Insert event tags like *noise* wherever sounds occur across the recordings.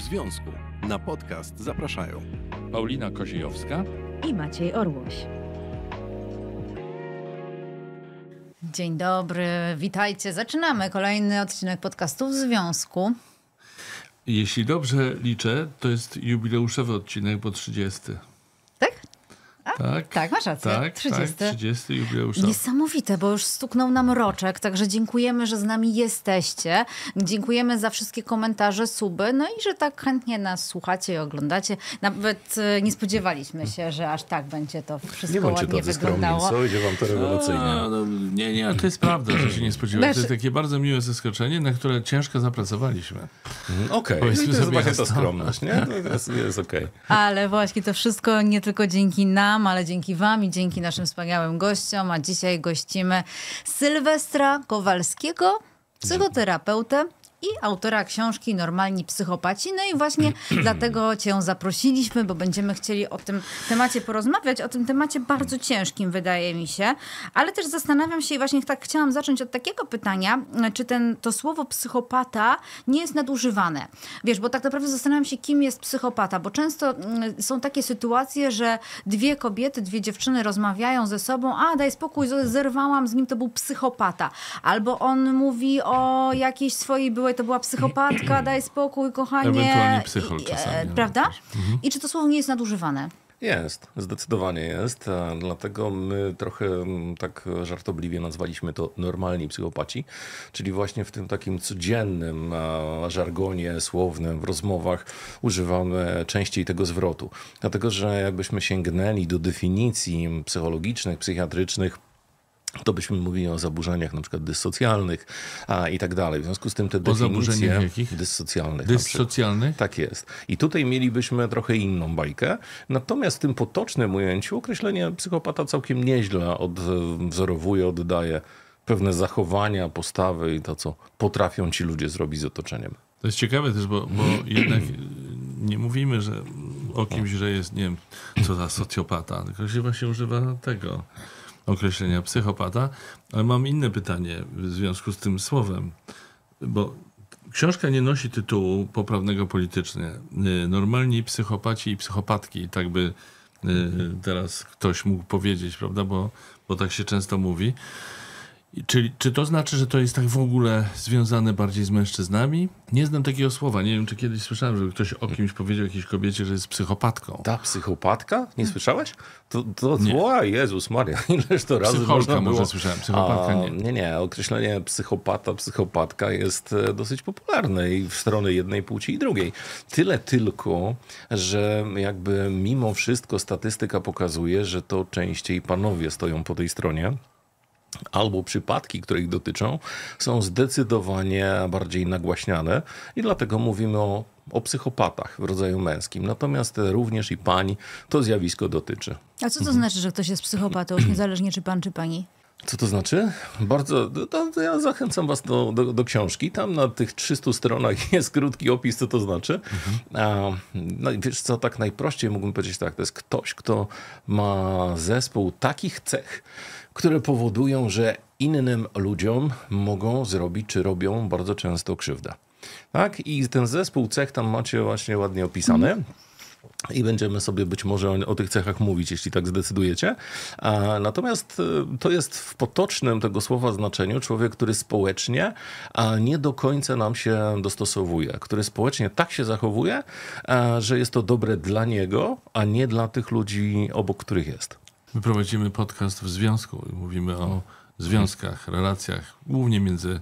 związku. Na podcast zapraszają Paulina Koziejowska i Maciej Orłoś. Dzień dobry, witajcie. Zaczynamy kolejny odcinek podcastu w związku. Jeśli dobrze liczę, to jest jubileuszowy odcinek, bo 30. Tak, tak masz rację. Tak, 30. Tak, 30 Niesamowite, bo już stuknął nam roczek, także dziękujemy, że z nami jesteście. Dziękujemy za wszystkie komentarze, suby, no i że tak chętnie nas słuchacie i oglądacie. Nawet e, nie spodziewaliśmy się, że aż tak będzie to wszystko nie ładnie to wyglądało. Nie co? Idzie wam to rewelacyjnie. A, no, nie, nie, to jest prawda, że się nie spodziewaliśmy. To jest znaczy- takie bardzo miłe zaskoczenie, na które ciężko zapracowaliśmy. Mhm, okej, okay. No to jest sobie to skromność, nie? No to jest, jest okej. Okay. Ale właśnie to wszystko nie tylko dzięki nam, ale dzięki Wam i dzięki naszym wspaniałym gościom. A dzisiaj gościmy Sylwestra Kowalskiego, psychoterapeutę i autora książki Normalni Psychopaci. No i właśnie *clears throat* dlatego cię zaprosiliśmy, bo będziemy chcieli o tym temacie porozmawiać, o tym temacie bardzo ciężkim wydaje mi się, ale też zastanawiam się i właśnie tak chciałam zacząć od takiego pytania, czy ten, to słowo psychopata nie jest nadużywane. Wiesz, bo tak naprawdę zastanawiam się, kim jest psychopata, bo często mm, są takie sytuacje, że dwie kobiety, dwie dziewczyny rozmawiają ze sobą, a daj spokój, zerwałam z nim, to był psychopata. Albo on mówi o jakiejś swojej byłej to była psychopatka, *clears throat* daj spokój, kochanie. Ewentualnie psychol e, czasami. No, prawda? Mhm. I czy to słowo nie jest nadużywane? Jest, zdecydowanie jest. E, dlatego my trochę tak żartobliwie nazwaliśmy to normalni psychopaci, czyli właśnie w tym takim codziennym e, żargonie słownym, w rozmowach używamy częściej tego zwrotu. Dlatego, że jakbyśmy sięgnęli do definicji psychologicznych, psychiatrycznych, to byśmy mówili o zaburzeniach np. dyssocjalnych a, i tak dalej. W związku z tym te definicje jakich? dyssocjalnych. Dyssocjalnych? Tak jest. I tutaj mielibyśmy trochę inną bajkę. Natomiast w tym potocznym ujęciu określenie psychopata całkiem nieźle odwzorowuje, oddaje pewne zachowania, postawy i to, co potrafią ci ludzie zrobić z otoczeniem. To jest ciekawe też, bo, bo *clears throat* jednak nie mówimy, że o kimś, że jest, nie wiem, co za socjopata, tylko się właśnie używa tego określenia psychopata, ale mam inne pytanie w związku z tym słowem, bo książka nie nosi tytułu poprawnego politycznie. Y, normalni psychopaci i psychopatki, tak by y, mhm. teraz ktoś mógł powiedzieć, prawda, bo, bo tak się często mówi. Czyli, czy to znaczy, że to jest tak w ogóle związane bardziej z mężczyznami? Nie znam takiego słowa. Nie wiem, czy kiedyś słyszałem, żeby ktoś o kimś powiedział, jakiejś kobiecie, że jest psychopatką. Ta psychopatka? Nie słyszałeś? To, to nie. O, Jezus Maria, *laughs* ileż to razy Psychopatka, może słyszałem, psychopatka nie. A, nie, nie. Określenie psychopata, psychopatka jest e, dosyć popularne i w stronę jednej płci i drugiej. Tyle tylko, że jakby mimo wszystko statystyka pokazuje, że to częściej panowie stoją po tej stronie albo przypadki, które ich dotyczą, są zdecydowanie bardziej nagłaśniane i dlatego mówimy o, o psychopatach w rodzaju męskim. Natomiast również i pań to zjawisko dotyczy. A co to mhm. znaczy, że ktoś jest psychopatą, już niezależnie czy pan, czy pani? Co to znaczy? Bardzo, to, to ja zachęcam was do, do, do, książki. Tam na tych 300 stronach *laughs* jest krótki opis, co to znaczy. Mhm. no i wiesz co, tak najprościej mógłbym powiedzieć tak, to jest ktoś, kto ma zespół takich cech, które powodują, że innym ludziom mogą zrobić czy robią bardzo często krzywda. Tak? I ten zespół cech tam macie właśnie ładnie opisany. Mm. I będziemy sobie być może o, o, tych cechach mówić, jeśli tak zdecydujecie. A, natomiast y, to jest w potocznym tego słowa znaczeniu człowiek, który społecznie a, nie do końca nam się dostosowuje, który społecznie tak się zachowuje, a, że jest to dobre dla niego, a nie dla tych ludzi, obok których jest. My prowadzimy podcast w związku i mówimy o związkach, relacjach, głównie między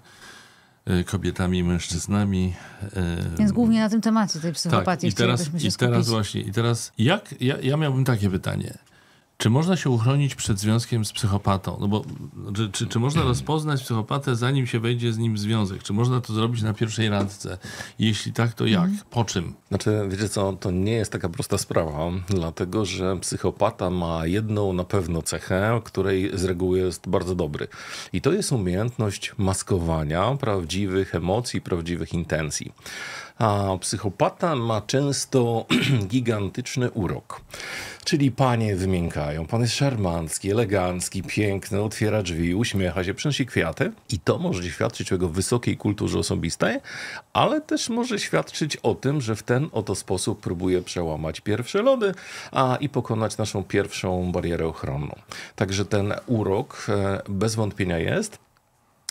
e, kobietami i mężczyznami. E, Więc głównie na tym temacie tej psychopatii tak, i teraz, i teraz właśnie, i teraz jak, ja, ja miałbym takie pytanie. Czy można się uchronić przed związkiem z psychopatą? No bo, czy, czy, czy, można *clears throat* rozpoznać psychopatę, zanim się wejdzie z nim w związek? Czy można to zrobić na pierwszej randce? Jeśli tak, to jak? Mhm. Po czym? Znaczy, wiecie co, to nie jest taka prosta sprawa, dlatego że psychopata ma jedną na pewno cechę, której z reguły jest bardzo dobry. I to jest umiejętność maskowania prawdziwych emocji, prawdziwych intencji. A psychopata ma często *clears throat* gigantyczny urok. Czyli panie wymiękają. Pan jest szarmancki, elegancki, piękny, otwiera drzwi, uśmiecha się, przynosi kwiaty. I to może świadczyć o jego wysokiej kulturze osobistej, ale też może świadczyć o tym, że w ten oto sposób próbuje przełamać pierwsze lody a, i pokonać naszą pierwszą barierę ochronną. Także ten urok e, bez wątpienia jest.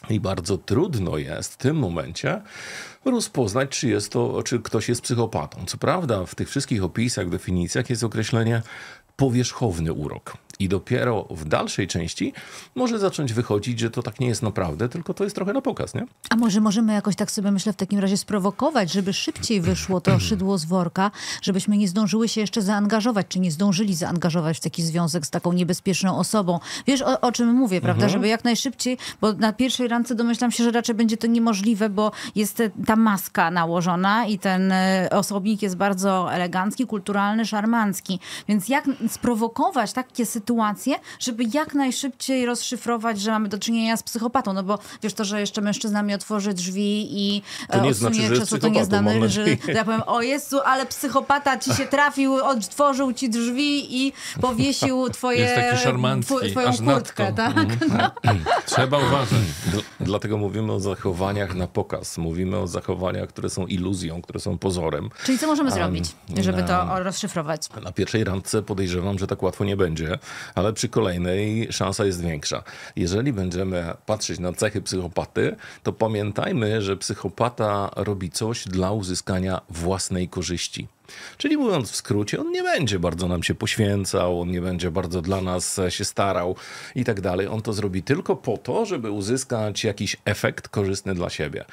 I bardzo trudno jest w tym momencie rozpoznać, czy, jest to, czy ktoś jest psychopatą. Co prawda, w tych wszystkich opisach, definicjach jest określenie powierzchowny urok. I dopiero w dalszej części może zacząć wychodzić, że to tak nie jest naprawdę, tylko to jest trochę na pokaz, nie? A może możemy jakoś tak sobie, myślę, w takim razie sprowokować, żeby szybciej wyszło to *clears throat* szydło z worka, żebyśmy nie zdążyły się jeszcze zaangażować, czy nie zdążyli zaangażować w taki związek z taką niebezpieczną osobą. Wiesz, o, o czym mówię, prawda? Mhm. Żeby jak najszybciej, bo na pierwszej randce domyślam się, że raczej będzie to niemożliwe, bo jest ta maska nałożona i ten e, osobnik jest bardzo elegancki, kulturalny, szarmancki. Więc jak sprowokować takie sytuacje, sytuację, żeby jak najszybciej rozszyfrować, że mamy do czynienia z psychopatą, no bo wiesz to, że jeszcze mężczyzna mi otworzy drzwi i e, to nie znaczy, że czasu, to nie znamy, że ja powiem, o Jezu, ale psychopata ci się trafił, otworzył ci drzwi i powiesił *laughs* twoje, Jest taki twoją kurtkę, tak? Mhm. No. *laughs* Trzeba uważać. No, dlatego mówimy o zachowaniach na pokaz, mówimy o zachowaniach, które są iluzją, które są pozorem. Czyli co możemy zrobić, żeby to rozszyfrować? Na pierwszej randce podejrzewam, że tak łatwo nie będzie ale przy kolejnej szansa jest większa. Jeżeli będziemy patrzeć na cechy psychopaty, to pamiętajmy, że psychopata robi coś dla uzyskania własnej korzyści. Czyli mówiąc w skrócie, on nie będzie bardzo nam się poświęcał, on nie będzie bardzo dla nas e, się starał i tak dalej. On to zrobi tylko po to, żeby uzyskać jakiś efekt korzystny dla siebie.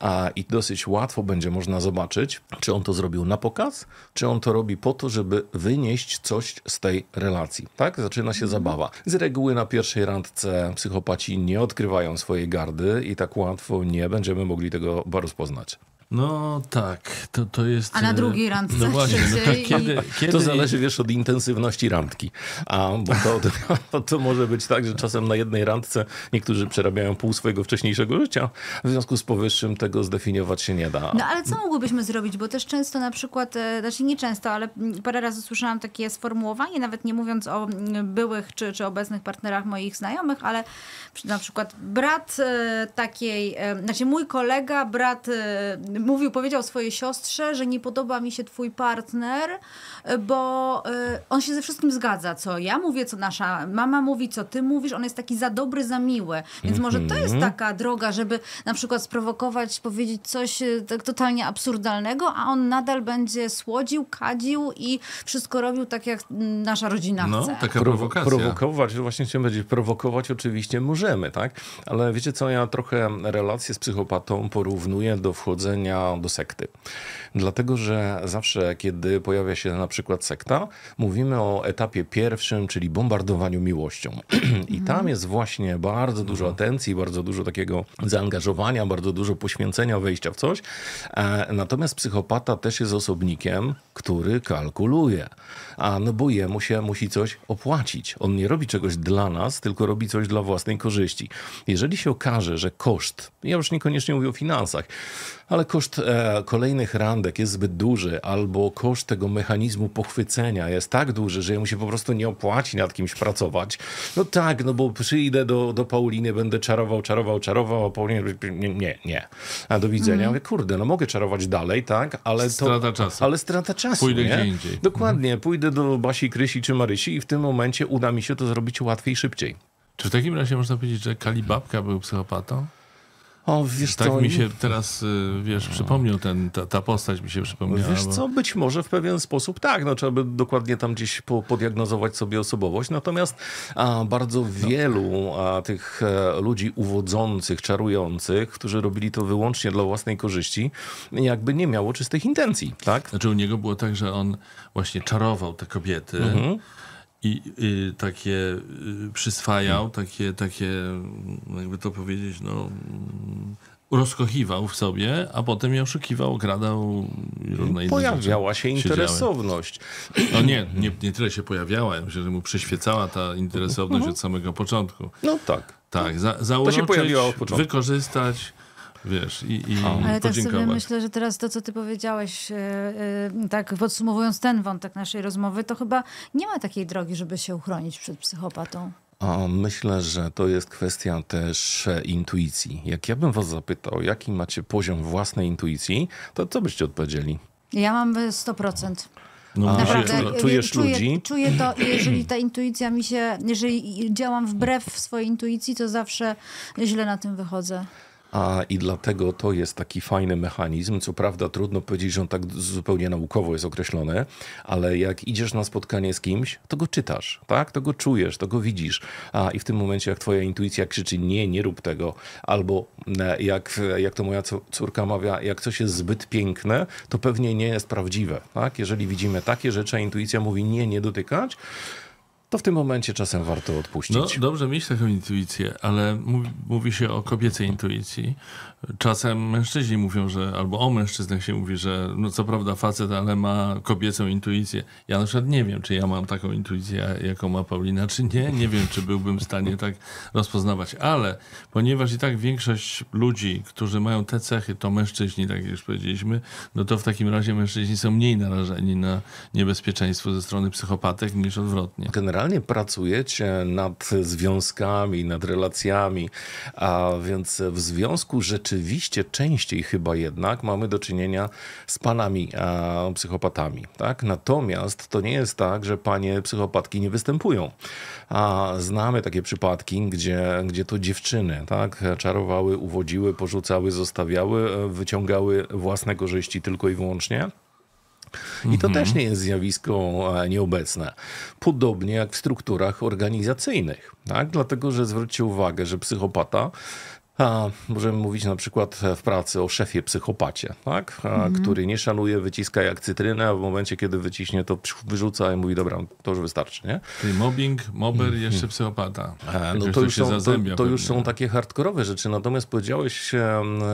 A, I dosyć łatwo będzie można zobaczyć, czy on to zrobił na pokaz, czy on to robi po to, żeby wynieść coś z tej relacji. Tak? Zaczyna się mhm. zabawa. Z reguły na pierwszej randce psychopaci nie odkrywają swojej gardy i tak łatwo nie będziemy mogli tego rozpoznać. No tak, to, to jest... A na e, drugiej randce no właśnie, no tak, to, kiedy, i... kiedy... to zależy wiesz od intensywności randki, A, bo to, to, *laughs* to, może być tak, że czasem na jednej randce niektórzy przerabiają pół swojego wcześniejszego życia, w związku z powyższym tego zdefiniować się nie da. No ale co mogłybyśmy zrobić, bo też często na przykład, e, znaczy nie często, ale mm, parę razy słyszałam takie sformułowanie, nawet nie mówiąc o mm, byłych czy, czy obecnych partnerach moich znajomych, ale na przykład brat e, takiej, znaczy mój kolega, brat mówił, powiedział swojej siostrze, że nie podoba mi się twój partner, e, bo e, on się ze wszystkim zgadza, co ja mówię, co nasza mama mówi, co ty mówisz, on jest taki za dobry, za miły. Więc może to jest mhm. taka droga, żeby na przykład sprowokować, powiedzieć coś e, tak totalnie absurdalnego, a on nadal będzie słodził, kadził i wszystko robił tak, jak nasza rodzina no, chce. Taka prowokacja. Prowokować, właśnie chciałem powiedzieć, prowokować oczywiście możemy, tak? Ale wiecie co, ja trochę relacje z psychopatą porównuję do wchodzenia do sekty. Dlatego, że zawsze, kiedy pojawia się na przykład sekta, mówimy o etapie pierwszym, czyli bombardowaniu miłością. *clears throat* I tam mhm. jest właśnie bardzo dużo mhm. atencji, bardzo dużo takiego zaangażowania, bardzo dużo poświęcenia, wejścia w coś. E, natomiast psychopata też jest osobnikiem, który kalkuluje. A no bo jemu się musi coś opłacić. On nie robi czegoś dla nas, tylko robi coś dla własnej korzyści. Jeżeli się okaże, że koszt, ja już niekoniecznie mówię o finansach, ale koszt e, kolejnych randek jest zbyt duży, albo koszt tego mechanizmu pochwycenia jest tak duży, że mu się po prostu nie opłaci nad kimś pracować. No tak, no bo przyjdę do, do Pauliny, będę czarował, czarował, czarował, a Paulina nie, nie, nie. A do widzenia. Mm. Mówię, kurde, no mogę czarować dalej, tak, ale strata Czasu. Ale strata czasu. Pójdę nie? gdzie indziej. Dokładnie, mhm. pójdę do Basi, Krysi czy Marysi i w tym momencie uda mi się to zrobić łatwiej szybciej. Czy w takim razie można powiedzieć, że Kalibabka był psychopatą? O, wiesz tak co... mi się teraz, y, wiesz, no. przypomniał ten, ta, ta, postać mi się przypomniała. Wiesz co, być może w pewien sposób tak, no trzeba by dokładnie tam gdzieś po, podiagnozować sobie osobowość, natomiast a, bardzo no. wielu a, tych a, e, ludzi uwodzących, czarujących, którzy robili to wyłącznie dla własnej korzyści, jakby nie miało czystych intencji, tak? Znaczy u niego było tak, że on właśnie czarował te kobiety, mhm i y, takie y, przyswajał, takie, takie, mm, jakby to powiedzieć, no, mm, rozkochiwał w sobie, a potem je oszukiwał, okradał i różne Pojawiała się interesowność. No nie, nie, nie tyle się pojawiała, myślę, że mu przyświecała ta interesowność mhm. od samego początku. No tak. Tak, za, to wykorzystać, wiesz, i, i Ale tak też sobie myślę, że teraz to, co ty powiedziałeś, e, e, tak podsumowując ten wątek naszej rozmowy, to chyba nie ma takiej drogi, żeby się uchronić przed psychopatą. Myślę, że to jest kwestia też e, intuicji. Jak ja bym was zapytał, jaki macie poziom własnej intuicji, to co byście odpowiedzieli? Ja mam 100%. No, Naprawdę, czujesz, czujesz czuję, ludzi. Czuję to i jeżeli ta intuicja mi się, jeżeli działam wbrew swojej intuicji, to zawsze źle na tym wychodzę a i dlatego to jest taki fajny mechanizm. Co prawda trudno powiedzieć, że on tak zupełnie naukowo jest określony, ale jak idziesz na spotkanie z kimś, to go czytasz, tak? To go czujesz, to go widzisz. A i w tym momencie, jak twoja intuicja krzyczy nie, nie rób tego, albo e, jak, jak to moja córka mawia, jak coś jest zbyt piękne, to pewnie nie jest prawdziwe, tak? Jeżeli widzimy takie rzeczy, a intuicja mówi nie, nie dotykać, to w tym momencie czasem warto odpuścić. No, dobrze mieć taką intuicję, ale mówi, mówi, się o kobiecej intuicji. Czasem mężczyźni mówią, że albo o mężczyznach się mówi, że no co prawda facet, ale ma kobiecą intuicję. Ja na przykład nie wiem, czy ja mam taką intuicję, jaką ma Paulina, czy nie. Nie wiem, czy byłbym w stanie tak rozpoznawać, ale ponieważ i tak większość ludzi, którzy mają te cechy, to mężczyźni, tak jak już powiedzieliśmy, no to w takim razie mężczyźni są mniej narażeni na niebezpieczeństwo ze strony psychopatek niż odwrotnie. Generalnie generalnie pracujecie nad związkami, nad relacjami, a więc w związku rzeczywiście częściej chyba jednak mamy do czynienia z panami a, psychopatami. Tak? Natomiast to nie jest tak, że panie psychopatki nie występują. A znamy takie przypadki, gdzie, gdzie to dziewczyny tak? czarowały, uwodziły, porzucały, zostawiały, e, wyciągały własne korzyści tylko i wyłącznie. I to też mhm. nie jest zjawisko e, nieobecne. Podobnie jak w strukturach organizacyjnych. Tak? Dlatego, że zwróćcie uwagę, że psychopata a, możemy mówić na przykład w pracy o szefie psychopacie, tak? A, mm -hmm. który nie szanuje, wyciska jak cytrynę, a w momencie, kiedy wyciśnie, to wyrzuca i mówi, dobra, to już wystarczy, nie? Czyli mobbing, mober, mm -hmm. jeszcze psychopata. A, e, no to, już są, to, to już są takie hardkorowe rzeczy, natomiast powiedziałeś,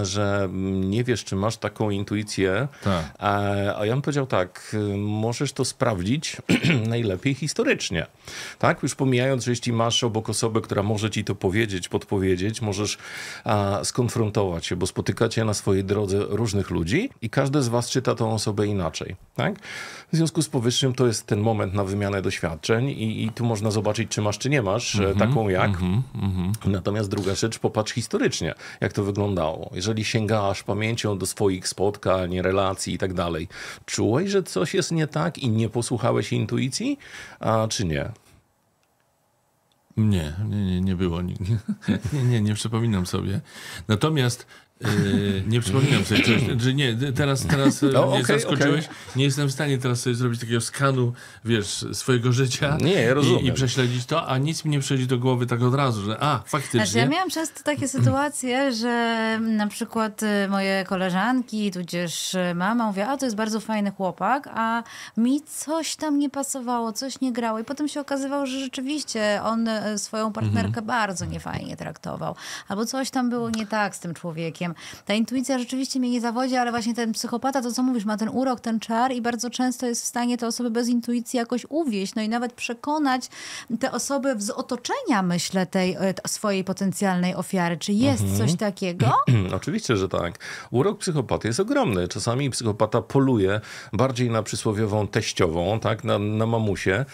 że nie wiesz, czy masz taką intuicję, tak. e, a, ja bym powiedział tak, możesz to sprawdzić *clears throat* najlepiej historycznie, tak? Już pomijając, że jeśli masz obok osobę, która może ci to powiedzieć, podpowiedzieć, możesz a, skonfrontować się, bo spotykacie na swojej drodze różnych ludzi i każdy z was czyta tą osobę inaczej. Tak? W związku z powyższym to jest ten moment na wymianę doświadczeń i, i tu można zobaczyć, czy masz, czy nie masz, mm -hmm, taką jak. Mm -hmm, mm -hmm. Natomiast druga rzecz, popatrz historycznie, jak to wyglądało. Jeżeli sięgasz pamięcią do swoich spotkań, relacji i tak dalej, czułeś, że coś jest nie tak i nie posłuchałeś intuicji, a czy nie? Nie, nie, nie, nie było. *laughs* Nie, nie, nie, nie przypominam sobie. Natomiast Yy, nie przypominam sobie, *clears throat* czy, czy nie, teraz, teraz no, mnie okay, zaskoczyłeś. Okay. Nie jestem w stanie teraz sobie zrobić takiego skanu, wiesz, swojego życia nie, rozumiem. I, i prześledzić to, a nic mi nie przychodzi do głowy tak od razu, że a, faktycznie. Znaczy, ja miałam często takie *clears throat* sytuacje, że na przykład y, moje koleżanki, tudzież y, mama mówiła, a to jest bardzo fajny chłopak, a mi coś tam nie pasowało, coś nie grało i potem się okazywało, że rzeczywiście on y, swoją partnerkę mhm. bardzo niefajnie traktował, albo coś tam było nie tak z tym człowiekiem ta intuicja rzeczywiście mnie nie zawodzi, ale właśnie ten psychopata, to co mówisz, ma ten urok, ten czar i bardzo często jest w stanie te osoby bez intuicji jakoś uwieść, no i nawet przekonać te osoby z otoczenia, myślę, tej e, swojej potencjalnej ofiary. Czy jest mhm. coś takiego? *clears throat* Oczywiście, że tak. Urok psychopaty jest ogromny. Czasami psychopata poluje bardziej na przysłowiową teściową, tak, na, na mamusie,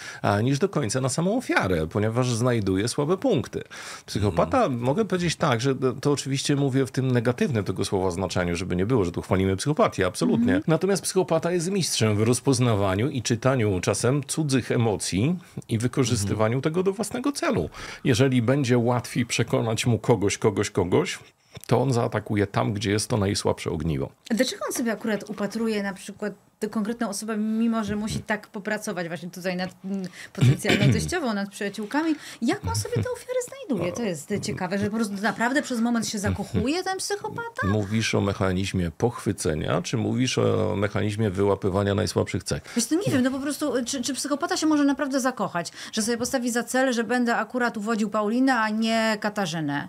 niż do końca na samą ofiarę, ponieważ znajduje słabe punkty. Psychopata, mhm. mogę powiedzieć tak, że to oczywiście mówię w tym negatywnym negatywnym tego słowa znaczeniu, żeby nie było, że tu chwalimy psychopatię, absolutnie. Mm -hmm. Natomiast psychopata jest mistrzem w rozpoznawaniu i czytaniu czasem cudzych emocji i wykorzystywaniu mm -hmm. tego do własnego celu. Jeżeli będzie łatwiej przekonać mu kogoś, kogoś, kogoś, to on zaatakuje tam, gdzie jest to najsłabsze ogniwo. Dlaczego on sobie akurat upatruje na przykład konkretną osobę, mimo że musi tak popracować właśnie tutaj nad mm, potencjalną *clears throat* teściową, nad przyjaciółkami, jak on sobie te ofiary znajduje? To jest ciekawe, że po prostu naprawdę przez moment się zakochuje ten psychopata? Mówisz o mechanizmie pochwycenia, czy mówisz o mechanizmie wyłapywania najsłabszych cech? Wiesz to nie wiem, no po prostu, czy, czy psychopata się może naprawdę zakochać? Że sobie postawi za cel, że będę akurat uwodził Paulinę, a nie Katarzynę?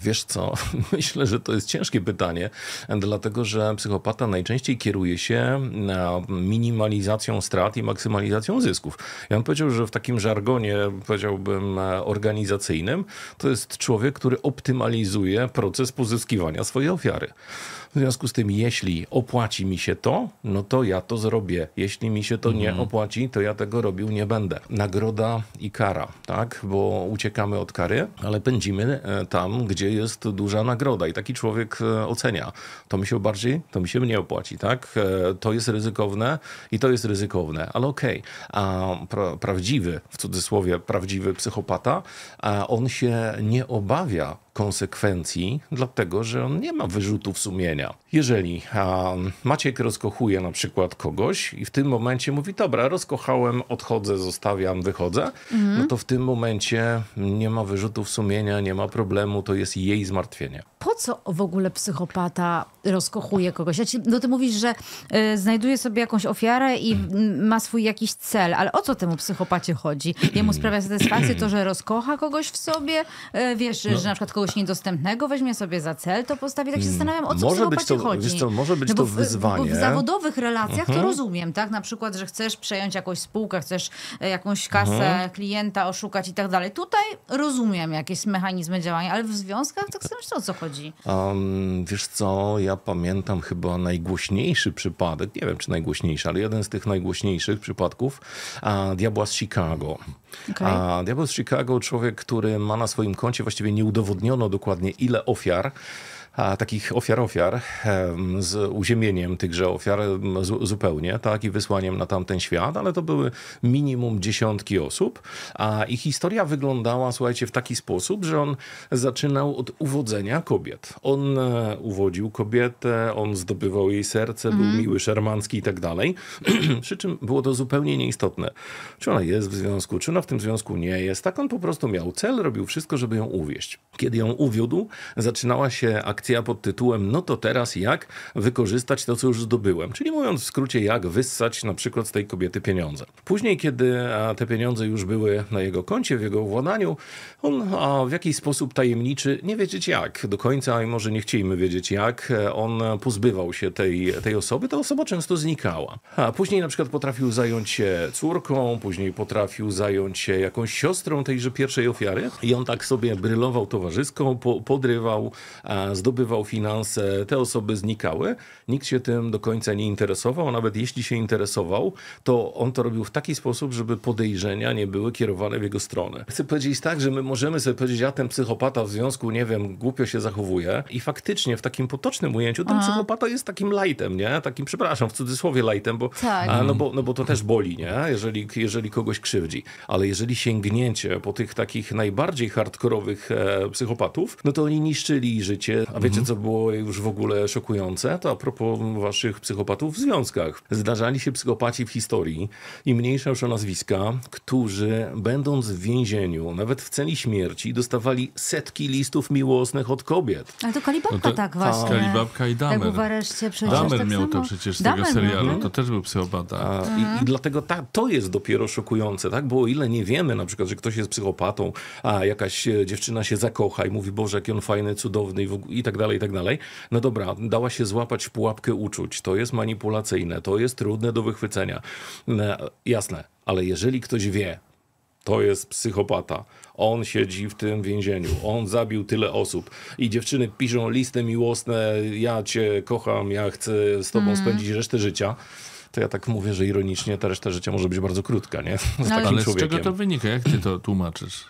Wiesz co, *laughs* myślę, że to jest ciężkie pytanie, dlatego że psychopata najczęściej kieruje się e, minimalizacją strat i maksymalizacją zysków. Ja bym powiedział, że w takim żargonie, powiedziałbym, e, organizacyjnym, to jest człowiek, który optymalizuje proces pozyskiwania swojej ofiary. W związku z tym, jeśli opłaci mi się to, no to ja to zrobię. Jeśli mi się to nie mhm. opłaci, to ja tego robił nie będę. Nagroda i kara, tak? Bo uciekamy od kary, ale pędzimy e, tam, gdzie jest duża nagroda i taki człowiek e, ocenia. To mi się bardziej, to mi się mnie opłaci, tak? E, to jest ryzykowne i to jest ryzykowne, ale okej. Okay. A pra prawdziwy, w cudzysłowie, prawdziwy psychopata, on się nie obawia konsekwencji, dlatego że on nie ma wyrzutów sumienia. Jeżeli a, Maciek rozkochuje na przykład kogoś i w tym momencie mówi, dobra, rozkochałem, odchodzę, zostawiam, wychodzę, mhm. no to w tym momencie nie ma wyrzutów sumienia, nie ma problemu, to jest jej zmartwienie. Po co w ogóle psychopata rozkochuje kogoś. ja ci no ty mówisz, że y, znajduje sobie jakąś ofiarę i ma swój jakiś cel, ale o co temu psychopacie chodzi? Jemu sprawia satysfakcję to, że rozkocha kogoś w sobie, y, wiesz, no. że na przykład kogoś niedostępnego weźmie sobie za cel, to postawi. Tak się mm, zastanawiam, o co może psychopacie być to, chodzi. Co, może być no to w, wyzwanie. Bo w zawodowych relacjach to mhm. rozumiem, tak? Na przykład, że chcesz przejąć jakąś spółkę, chcesz e, jakąś kasę mhm. klienta oszukać i tak dalej. Tutaj rozumiem jakieś mechanizmy działania, ale w związkach tak samo o co chodzi. Um, wiesz co, ja pamiętam chyba najgłośniejszy przypadek, nie wiem czy najgłośniejszy, ale jeden z tych najgłośniejszych przypadków, a, Diabła z Chicago. Okay. A, Diabła z Chicago, człowiek, który ma na swoim koncie, właściwie nie udowodniono dokładnie ile ofiar, a, takich ofiar-ofiar z uziemieniem tychże ofiar z, zupełnie, tak, i wysłaniem na tamten świat, ale to były minimum dziesiątki osób, a ich historia wyglądała, słuchajcie, w taki sposób, że on zaczynał od uwodzenia kobiet. On e, uwodził kobietę, on zdobywał jej serce, był mhm. miły, szermanski i tak dalej, *clears throat* przy czym było to zupełnie nieistotne. Czy ona jest w związku, czy ona w tym związku nie jest. Tak on po prostu miał cel, robił wszystko, żeby ją uwieść. Kiedy ją uwiódł, zaczynała się akcja akcja pod tytułem No to teraz jak wykorzystać to, co już zdobyłem? Czyli mówiąc w skrócie, jak wyssać na przykład z tej kobiety pieniądze. Później, kiedy te pieniądze już były na jego koncie, w jego władaniu, on w jakiś sposób tajemniczy, nie wiedzieć jak do końca, i może nie chcielibyśmy wiedzieć jak, on pozbywał się tej, tej osoby. Ta osoba często znikała. A później na przykład potrafił zająć się córką, później potrafił zająć się jakąś siostrą tejże pierwszej ofiary i on tak sobie brylował towarzyską, po, podrywał, zdobywał zdobywał finanse, te osoby znikały. Nikt się tym do końca nie interesował, a nawet jeśli się interesował, to on to robił w taki sposób, żeby podejrzenia nie były kierowane w jego stronę. Chcę powiedzieć tak, że my możemy sobie powiedzieć, a ten psychopata w związku, nie wiem, głupio się zachowuje i faktycznie w takim potocznym ujęciu ten psychopata jest takim lajtem, nie? Takim, przepraszam, w cudzysłowie lajtem, bo, tak. a, no, bo, no bo to też boli, nie? Jeżeli, jeżeli kogoś krzywdzi. Ale jeżeli sięgnięcie po tych takich najbardziej hardkorowych e, psychopatów, no to oni niszczyli życie, a więc Wiecie, mhm. co było już w ogóle szokujące? To a propos waszych psychopatów w związkach. Zdarzali się psychopaci w historii i mniejsza już o nazwiska, którzy będąc w więzieniu, nawet w celi śmierci, dostawali setki listów miłosnych od kobiet. Ale to Kalibabka no tak, tak właśnie. Kalibabka i Damer. Tak w areszcie przecież Damer tak miał samo. to przecież z Damer tego serialu, mhm. to też był psychopata. I, i, dlatego ta, to jest dopiero szokujące, tak? Bo o ile nie wiemy na przykład, że ktoś jest psychopatą, a jakaś e, dziewczyna się zakocha i mówi, Boże, jaki on fajny, cudowny i, w, i tak dalej, i tak dalej. No dobra, dała się złapać w pułapkę uczuć, to jest manipulacyjne, to jest trudne do wychwycenia. E, jasne, ale jeżeli ktoś wie, to jest psychopata. On siedzi w tym więzieniu, on zabił tyle osób. I dziewczyny piszą listy miłosne, ja cię kocham, ja chcę z tobą mm. spędzić resztę życia. To ja tak mówię, że ironicznie ta reszta życia może być bardzo krótka, nie? *laughs* Z no ale z czego to wynika? Jak ty to tłumaczysz?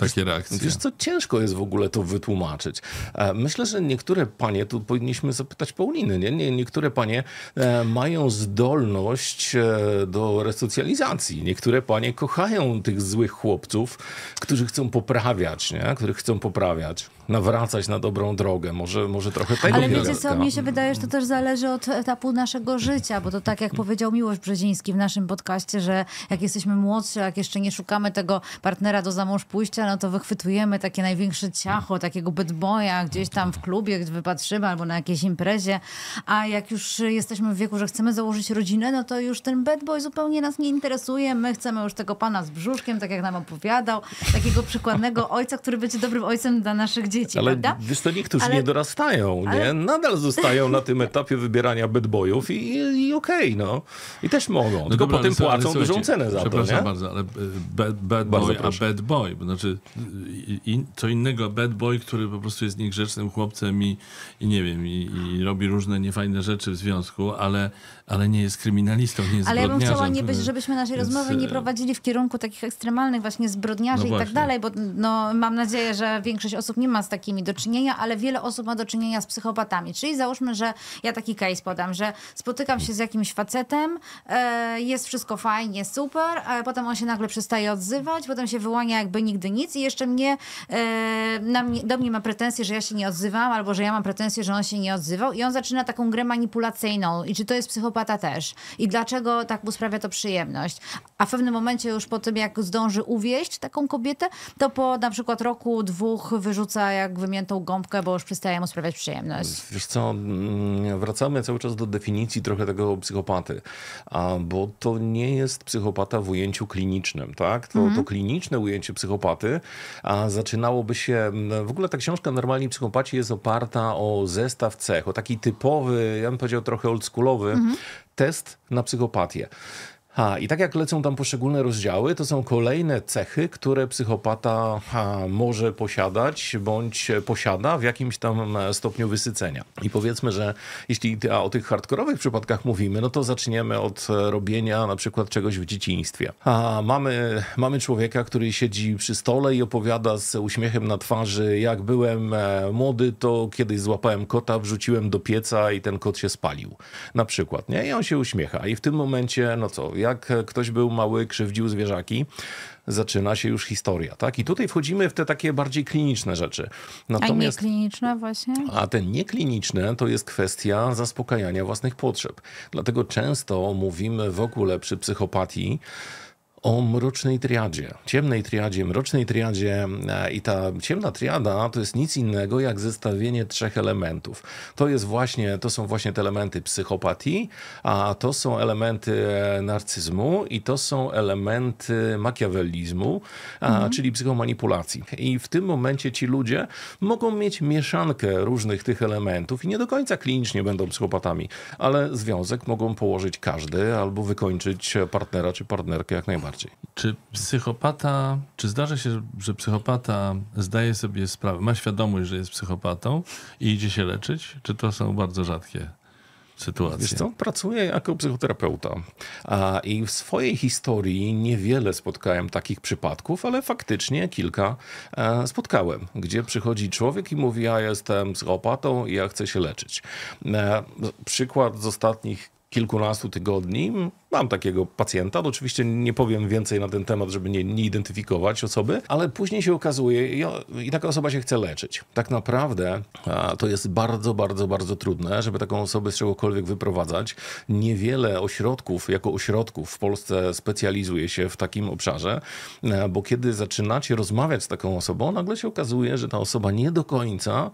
takie reakcje. Wiesz co, ciężko jest w ogóle to wytłumaczyć. E, myślę, że niektóre panie, tu powinniśmy zapytać Pauliny, nie? nie niektóre panie e, mają zdolność e, do resocjalizacji. Niektóre panie kochają tych złych chłopców, którzy chcą poprawiać, nie? Których chcą poprawiać nawracać na dobrą drogę. Może, może trochę tego Ale wiecie co, mi się wydaje, że to też zależy od etapu naszego życia, bo to tak jak powiedział Miłosz Brzeziński w naszym podcaście, że jak jesteśmy młodsi, jak jeszcze nie szukamy tego partnera do zamąż pójścia, no to wychwytujemy takie największe ciacho, takiego bedboja gdzieś tam w klubie, gdy wypatrzymy albo na jakiejś imprezie, a jak już jesteśmy w wieku, że chcemy założyć rodzinę, no to już ten bedboy zupełnie nas nie interesuje, my chcemy już tego pana z brzuszkiem, tak jak nam opowiadał, takiego przykładnego ojca, który będzie dobrym ojcem dla naszych dzieci dzieci, ale prawda? Wiesz, to niektórzy ale... nie dorastają, ale... nie? Nadal zostają na tym *laughs* etapie wybierania bedbojów i, i okej, okay, no. I też mogą, no tylko dobra, potem płacą dużą cenę za to, nie? bardzo, ale e, bad, bad boy, a bad boy, znaczy in, co innego bad boy, który po prostu jest niegrzecznym chłopcem i, i nie wiem, i, i robi różne niefajne rzeczy w związku, ale ale nie jest kryminalistą, nie jest Ale ja bym chciała, nie być, żebyśmy naszej więc... rozmowy nie e, prowadzili w kierunku takich ekstremalnych właśnie zbrodniarzy no i tak właśnie. tak dalej, bo no, mam nadzieję, że większość osób nie ma z takimi do czynienia, ale wiele osób ma do czynienia z psychopatami. Czyli załóżmy, że ja taki case podam, że spotykam się z jakimś facetem, e, jest wszystko fajnie, super, ale potem on się nagle przestaje odzywać, potem się wyłania jakby nigdy nic i jeszcze mnie, e, mnie do mnie ma pretensje, że ja się nie odzywam, albo że ja mam pretensje, że on się nie odzywał i on zaczyna taką grę manipulacyjną. I czy to jest psychopat psychopata też. I dlaczego tak mu sprawia to przyjemność. A w pewnym momencie już po tym, jak zdąży uwieść taką kobietę, to po na przykład roku, dwóch wyrzuca jak wymiętą gąbkę, bo już przestaje mu sprawiać przyjemność. Wiesz co, mm, wracamy cały czas do definicji trochę tego psychopaty, bo to nie jest psychopata w ujęciu klinicznym, tak? To, mhm. to kliniczne ujęcie psychopaty zaczynałoby się, mm, w ogóle ta książka Normalni Psychopaci jest oparta o zestaw cech, o taki typowy, ja bym powiedział trochę oldschoolowy mhm test na psychopatię. Ha, I tak jak lecą tam poszczególne rozdziały, to są kolejne cechy, które psychopata ha, może posiadać bądź posiada w jakimś tam e, stopniu wysycenia. I powiedzmy, że jeśli o tych hardkorowych przypadkach mówimy, no to zaczniemy od e, robienia na przykład czegoś w dzieciństwie. Ha, mamy, mamy człowieka, który siedzi przy stole i opowiada z uśmiechem na twarzy, jak byłem e, młody, to kiedyś złapałem kota, wrzuciłem do pieca i ten kot się spalił. Na przykład, nie? I on się uśmiecha. I w tym momencie, no co, jak ktoś był mały, krzywdził zwierzaki, zaczyna się już historia, tak? I tutaj wchodzimy w te takie bardziej kliniczne rzeczy. Natomiast, a niekliniczne właśnie? A te niekliniczne to jest kwestia zaspokajania własnych potrzeb. Dlatego często mówimy w ogóle przy psychopatii, o mrocznej triadzie, ciemnej triadzie, mrocznej triadzie e, i ta ciemna triada to jest nic innego jak zestawienie trzech elementów. To jest właśnie, to są właśnie te elementy psychopatii, a to są elementy e, narcyzmu i to są elementy makiawelizmu, mhm. czyli psychomanipulacji. I w tym momencie ci ludzie mogą mieć mieszankę różnych tych elementów i nie do końca klinicznie będą psychopatami, ale związek mogą położyć każdy albo wykończyć partnera czy partnerkę jak najbardziej bardziej. Czy psychopata, czy zdarza się, że psychopata zdaje sobie sprawę, ma świadomość, że jest psychopatą i idzie się leczyć? Czy to są bardzo rzadkie sytuacje? Wiesz co, pracuję jako psychoterapeuta a, i w swojej historii niewiele spotkałem takich przypadków, ale faktycznie kilka e, spotkałem, gdzie przychodzi człowiek i mówi, ja jestem psychopatą i ja chcę się leczyć. E, przykład z ostatnich kilkunastu tygodni Mam takiego pacjenta, no oczywiście nie powiem więcej na ten temat, żeby nie, nie identyfikować osoby, ale później się okazuje i, i taka osoba się chce leczyć. Tak naprawdę a, to jest bardzo, bardzo, bardzo trudne, żeby taką osobę z czegokolwiek wyprowadzać. Niewiele ośrodków, jako ośrodków w Polsce specjalizuje się w takim obszarze, e, bo kiedy zaczynacie rozmawiać z taką osobą, nagle się okazuje, że ta osoba nie do końca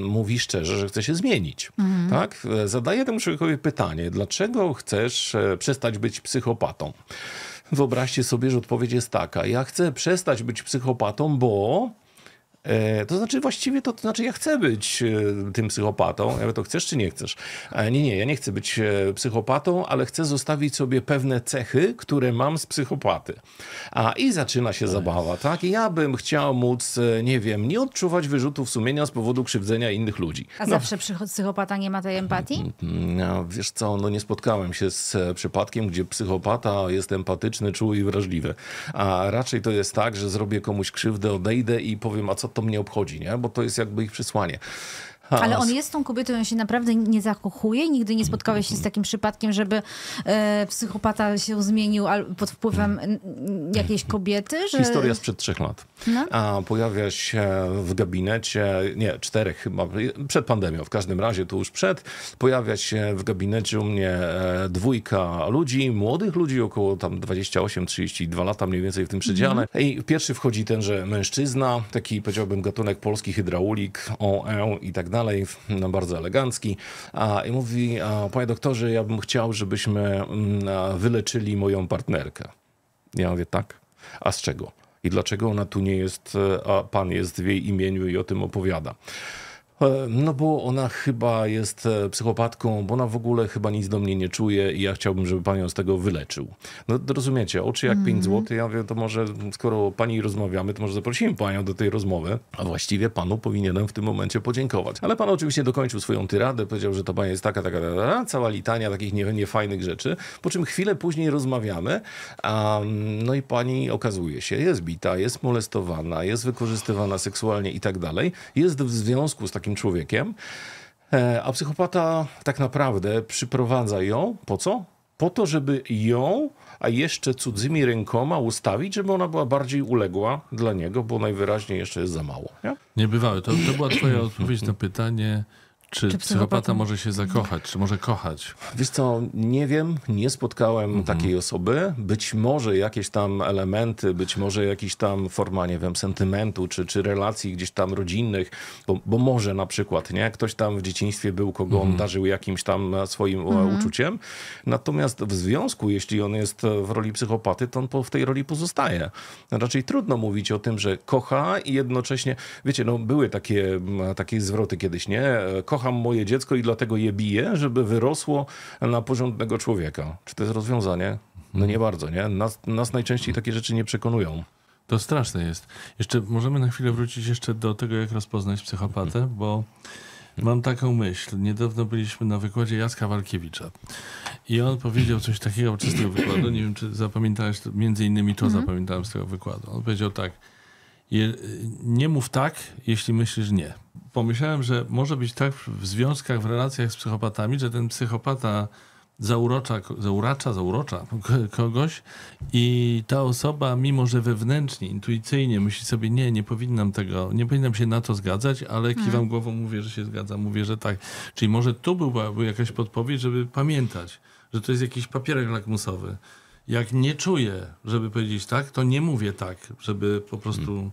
mówi szczerze, że chce się zmienić. Mhm. Tak? E, zadaję temu człowiekowi pytanie, dlaczego chcesz przestać być psychopatą. Wyobraźcie sobie, że odpowiedź jest taka. Ja chcę przestać być psychopatą, bo E, to znaczy właściwie to, to znaczy ja chcę być e, tym psychopatą, ja to chcesz czy nie chcesz? Nie, nie, ja nie chcę być e, psychopatą, ale chcę zostawić sobie pewne cechy, które mam z psychopaty. A i zaczyna się zabawa, tak? I ja bym chciał móc, nie wiem, nie odczuwać wyrzutów sumienia z powodu krzywdzenia innych ludzi. A no. zawsze psychopata nie ma tej empatii? *laughs* No, wiesz co, no nie spotkałem się z przypadkiem, gdzie psychopata jest empatyczny, czuły i wrażliwy. A raczej to jest tak, że zrobię komuś krzywdę, odejdę i powiem, a co to mnie obchodzi, nie? bo to jest jakby ich przesłanie. Ale on jest tą kobietą, on się naprawdę nie zakochuje. Nigdy nie spotkałeś się z takim przypadkiem, żeby e, psychopata się zmienił pod wpływem jakiejś kobiety? Że... Historia sprzed trzech lat. No. A pojawia się w gabinecie, nie, czterech chyba, przed pandemią, w każdym razie to już przed, pojawia się w gabinecie u mnie e, dwójka ludzi, młodych ludzi, około tam 28-32 lata, mniej więcej w tym przedziale. Mm. I pierwszy wchodzi tenże mężczyzna, taki powiedziałbym gatunek polski hydraulik, OE i tak dalej dalej, no, bardzo elegancki. A, I mówi, a, panie doktorze, ja bym chciał, żebyśmy mm, wyleczyli moją partnerkę. Ja mówię, tak? A z czego? I dlaczego ona tu nie jest, e, a pan jest w jej imieniu i o tym opowiada? E, no bo ona chyba jest e, psychopatką, bo ona w ogóle chyba nic do mnie nie czuje i ja chciałbym, żeby pan ją z tego wyleczył. No rozumiecie, oczy jak mm. 5 zł, ja mówię, to może skoro pani rozmawiamy, to może zaprosimy panią do tej rozmowy, a właściwie panu powinienem w tym momencie podziękować. Ale pan oczywiście dokończył swoją tyradę, powiedział, że ta pani jest taka, taka, taka cała litania takich nie, niefajnych rzeczy, po czym chwilę później rozmawiamy, a, mm, no i pani okazuje się, jest bita, jest molestowana, jest wykorzystywana seksualnie i tak dalej, jest w związku z takim takim człowiekiem. E, a psychopata tak naprawdę przyprowadza ją, po co? Po to, żeby ją, a jeszcze cudzymi rękoma ustawić, żeby ona była bardziej uległa dla niego, bo najwyraźniej jeszcze jest za mało. Nie? Niebywały. To, to była twoja odpowiedź na pytanie, czy, czy psychopata może się zakochać, czy może kochać? Wiesz co, nie wiem, nie spotkałem mhm. takiej osoby. Być może jakieś tam elementy, być może jakiś tam forma, nie wiem, sentymentu, czy, czy relacji gdzieś tam rodzinnych, bo, bo może na przykład, nie? Ktoś tam w dzieciństwie był, kogo on mhm. darzył jakimś tam swoim e, mhm. uczuciem. Natomiast w związku, jeśli on jest w roli psychopaty, to on po, w tej roli pozostaje. Raczej trudno mówić o tym, że kocha i jednocześnie, wiecie, no były takie, takie zwroty kiedyś, nie? E, kocha kocham moje dziecko i dlatego je biję, żeby wyrosło na porządnego człowieka. Czy to jest rozwiązanie? No nie bardzo, nie? Nas, nas najczęściej takie rzeczy nie przekonują. To straszne jest. Jeszcze możemy na chwilę wrócić jeszcze do tego, jak rozpoznać psychopatę, mhm. bo mam taką myśl. Niedawno byliśmy na wykładzie Jacka Walkiewicza i on powiedział coś takiego z tego wykładu. Nie wiem, czy zapamiętałeś, między innymi to mhm. zapamiętałem z tego wykładu. On powiedział tak, nie mów tak, jeśli myślisz nie pomyślałem, że może być tak w związkach, w relacjach z psychopatami, że ten psychopata zaurocza, zauracza, zaurocza kogoś i ta osoba, mimo że wewnętrznie, intuicyjnie myśli sobie, nie, nie powinnam tego, nie powinnam się na to zgadzać, ale kiwam hmm. głową, mówię, że się zgadzam, mówię, że tak. Czyli może tu byłaby jakaś podpowiedź, żeby pamiętać, że to jest jakiś papierek lakmusowy jak nie czuję, żeby powiedzieć tak, to nie mówię tak, żeby po prostu mhm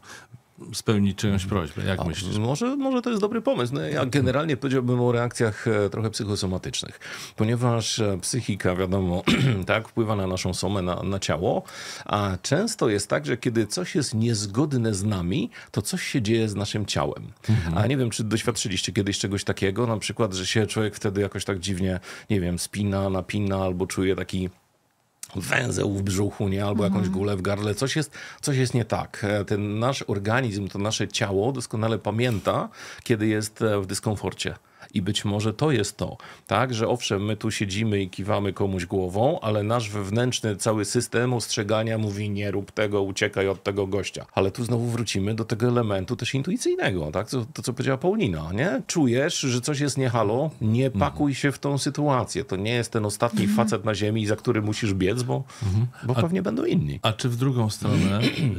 spełnić czyjąś prośbę. Jak A, myślisz? Może, może to jest dobry pomysł. No, ja generalnie powiedziałbym o reakcjach e, trochę psychosomatycznych, ponieważ e, psychika, wiadomo, *clears throat* tak, wpływa na naszą somę, na, na ciało, a często jest tak, że kiedy coś jest niezgodne z nami, to coś się dzieje z naszym ciałem. Mhm. A nie wiem, czy doświadczyliście kiedyś czegoś takiego, na przykład, że się człowiek wtedy jakoś tak dziwnie, nie wiem, spina, napina albo czuje taki węzeł w brzuchu, nie? albo jakąś mhm. gulę w gardle. Coś jest, coś jest nie tak. E, ten nasz organizm, to nasze ciało doskonale pamięta, kiedy jest e, w dyskomforcie. I być może to jest to, tak, że owszem, my tu siedzimy i kiwamy komuś głową, ale nasz wewnętrzny cały system ostrzegania mówi nie rób tego, uciekaj od tego gościa. Ale tu znowu wrócimy do tego elementu też intuicyjnego, tak, to, to co powiedziała Paulina, nie? Czujesz, że coś jest nie halo, nie mhm. pakuj mhm. się w tą sytuację. To nie jest ten ostatni mhm. facet na ziemi, za który musisz biec, bo, mhm. bo a, pewnie będą inni. A czy w drugą stronę, *clears throat* y,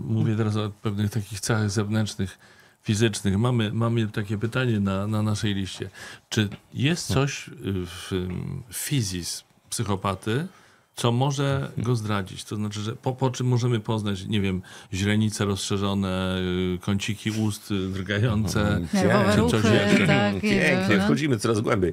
mówię teraz o pewnych takich cechach zewnętrznych, fizycznych. Mamy, mamy takie pytanie na, na naszej liście. Czy jest coś w, w fizis psychopaty, co może go zdradzić. To znaczy, że po, po czym możemy poznać, nie wiem, źrenice rozszerzone, y, kąciki ust drgające, Nerwowe mhm. czy coś Tak, Pięknie, no. wchodzimy coraz głębiej.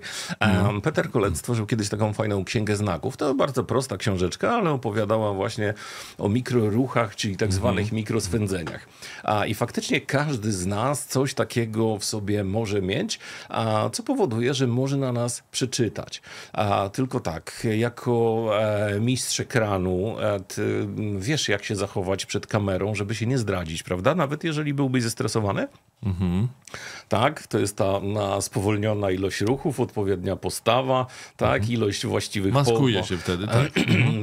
Um, Peter Kolec stworzył kiedyś taką fajną księgę znaków. To bardzo prosta książeczka, ale opowiadała właśnie o mikroruchach, czyli tak mhm. zwanych mikroswędzeniach. A, I faktycznie każdy z nas coś takiego w sobie może mieć, a, co powoduje, że może na nas przeczytać. A, tylko tak, jako... E, mistrz ekranu, mm, wiesz jak się zachować przed kamerą, żeby się nie zdradzić, prawda? Nawet jeżeli byłbyś zestresowany. Mhm. Tak, to jest ta na spowolniona ilość ruchów, odpowiednia postawa, tak, mhm. ilość właściwych... Maskuje się wtedy, *clears throat* tak?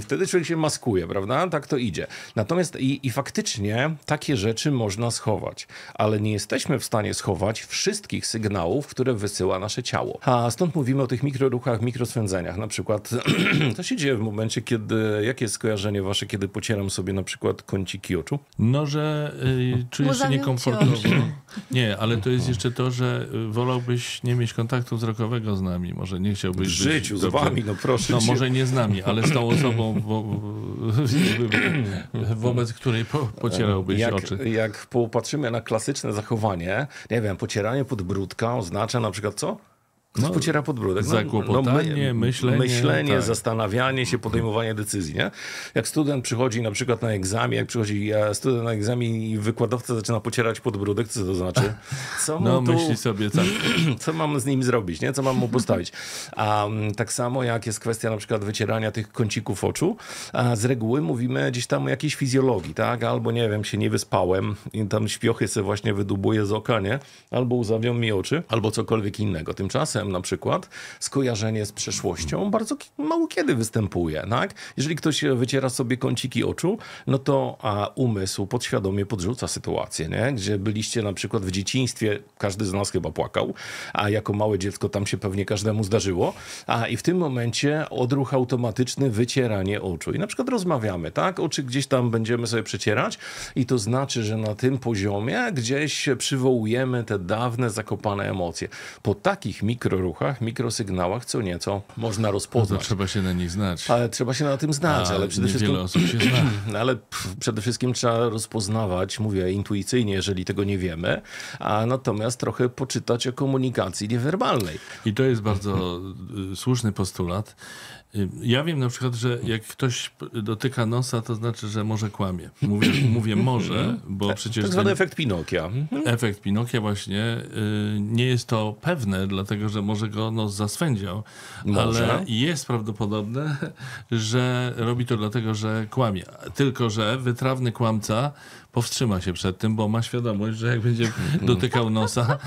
wtedy człowiek się maskuje, prawda? Tak to idzie. Natomiast i, i faktycznie takie rzeczy można schować, ale nie jesteśmy w stanie schować wszystkich sygnałów, które wysyła nasze ciało. A stąd mówimy o tych mikroruchach, mikroswędzeniach. Na przykład *clears throat* to się dzieje w momencie, momencie, kiedy, jakie jest skojarzenie wasze, kiedy pocieram sobie na przykład kąciki oczu? No, że y, *laughs* czujesz się niekomfortowo. Nie, ale to jest jeszcze to, że y, wolałbyś nie mieć kontaktu wzrokowego z nami. Może nie chciałbyś W życiu, być, z wami, no proszę No, cię. może nie z nami, ale z tą *laughs* osobą, wo, wobec której po, pocierałbyś jak, oczy. Jak popatrzymy na klasyczne zachowanie, nie wiem, pocieranie podbródka oznacza na przykład co? No, pociera podbródek. No, zakłopotanie, no, myślenie. Myślenie, tak. zastanawianie się, podejmowanie decyzji. Nie? Jak student przychodzi na przykład na egzamin, jak przychodzi student na egzamin i wykładowca zaczyna pocierać podbródek, co to znaczy? Co no, tu, myśli sobie tak. *clears throat* Co mam z nim zrobić, nie? co mam mu postawić? A, mm, tak samo jak jest kwestia na przykład wycierania tych kącików oczu, z reguły mówimy gdzieś tam o jakiejś fizjologii, tak? Albo nie wiem, się nie wyspałem i tam śpiochy se właśnie wydubuję z oka, nie? Albo uzawią mi oczy, albo cokolwiek innego. Tymczasem Bogiem na przykład, skojarzenie z przeszłością bardzo mało kiedy występuje, tak? Jeżeli ktoś e, wyciera sobie kąciki oczu, no to a umysł podświadomie podrzuca sytuację, nie? Gdzie byliście na przykład w dzieciństwie, każdy z nas chyba płakał, a jako małe dziecko tam się pewnie każdemu zdarzyło, a i w tym momencie odruch automatyczny wycieranie oczu. I na przykład rozmawiamy, tak? Oczy gdzieś tam będziemy sobie przecierać i to znaczy, że na tym poziomie gdzieś przywołujemy te dawne zakopane emocje. Po takich mikro mikroruchach, mikrosygnałach co nieco można rozpoznać. No trzeba się na nich znać. Ale trzeba się na tym znać, A, ale przede wszystkim... Wiele osób się zna. *clears throat* Ale pff, przede wszystkim trzeba rozpoznawać, mówię intuicyjnie, jeżeli tego nie wiemy, a natomiast trochę poczytać o komunikacji niewerbalnej. I to jest bardzo y, słuszny postulat. Y, ja wiem na przykład, że jak ktoś dotyka nosa, to znaczy, że może kłamie. Mówię, *clears throat* mówię może, bo tak, przecież... Tak zwany efekt Pinokia. Mhm. Efekt Pinokia właśnie. Y, nie jest to pewne, dlatego że może go nos zaswędział, może. ale jest prawdopodobne, *laughs* że robi to dlatego, że kłamie. Tylko, że wytrawny kłamca powstrzyma się przed tym, bo ma świadomość, że jak będzie *laughs* dotykał nosa,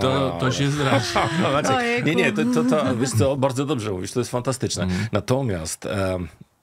to, to się zrazi. *laughs* No, nie, nie, to, to, to, wiesz bardzo dobrze mówisz, to jest fantastyczne. Mm. Natomiast...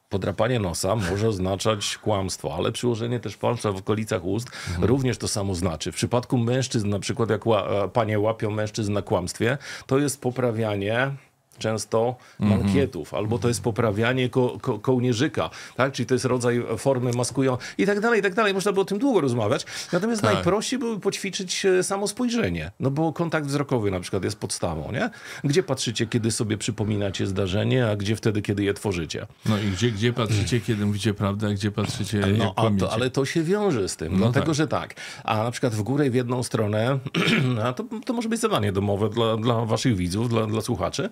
Podrapanie nosa może oznaczać kłamstwo, ale przyłożenie też palca w okolicach ust mhm. również to samo znaczy. W przypadku mężczyzn, na przykład jak e, panie łapią mężczyzn na kłamstwie, to jest poprawianie często mhm. mankietów, mm -hmm. albo to jest poprawianie ko ko kołnierzyka, tak? czyli to jest rodzaj formy maskują i tak dalej, i tak dalej. Można by o tym długo rozmawiać. Natomiast tak. najprościej byłoby poćwiczyć e, samo spojrzenie, no bo kontakt wzrokowy na przykład jest podstawą, nie? Gdzie patrzycie, kiedy sobie przypominacie zdarzenie, a gdzie wtedy, kiedy je tworzycie. No i gdzie, gdzie patrzycie, mm. kiedy mówicie prawdę, a gdzie patrzycie, no, a to, ale to się wiąże z tym, no dlatego, tak. że tak. A na przykład w górę w jedną stronę, *clears throat* to, to może być zadanie domowe dla, dla waszych widzów, dla, dla słuchaczy,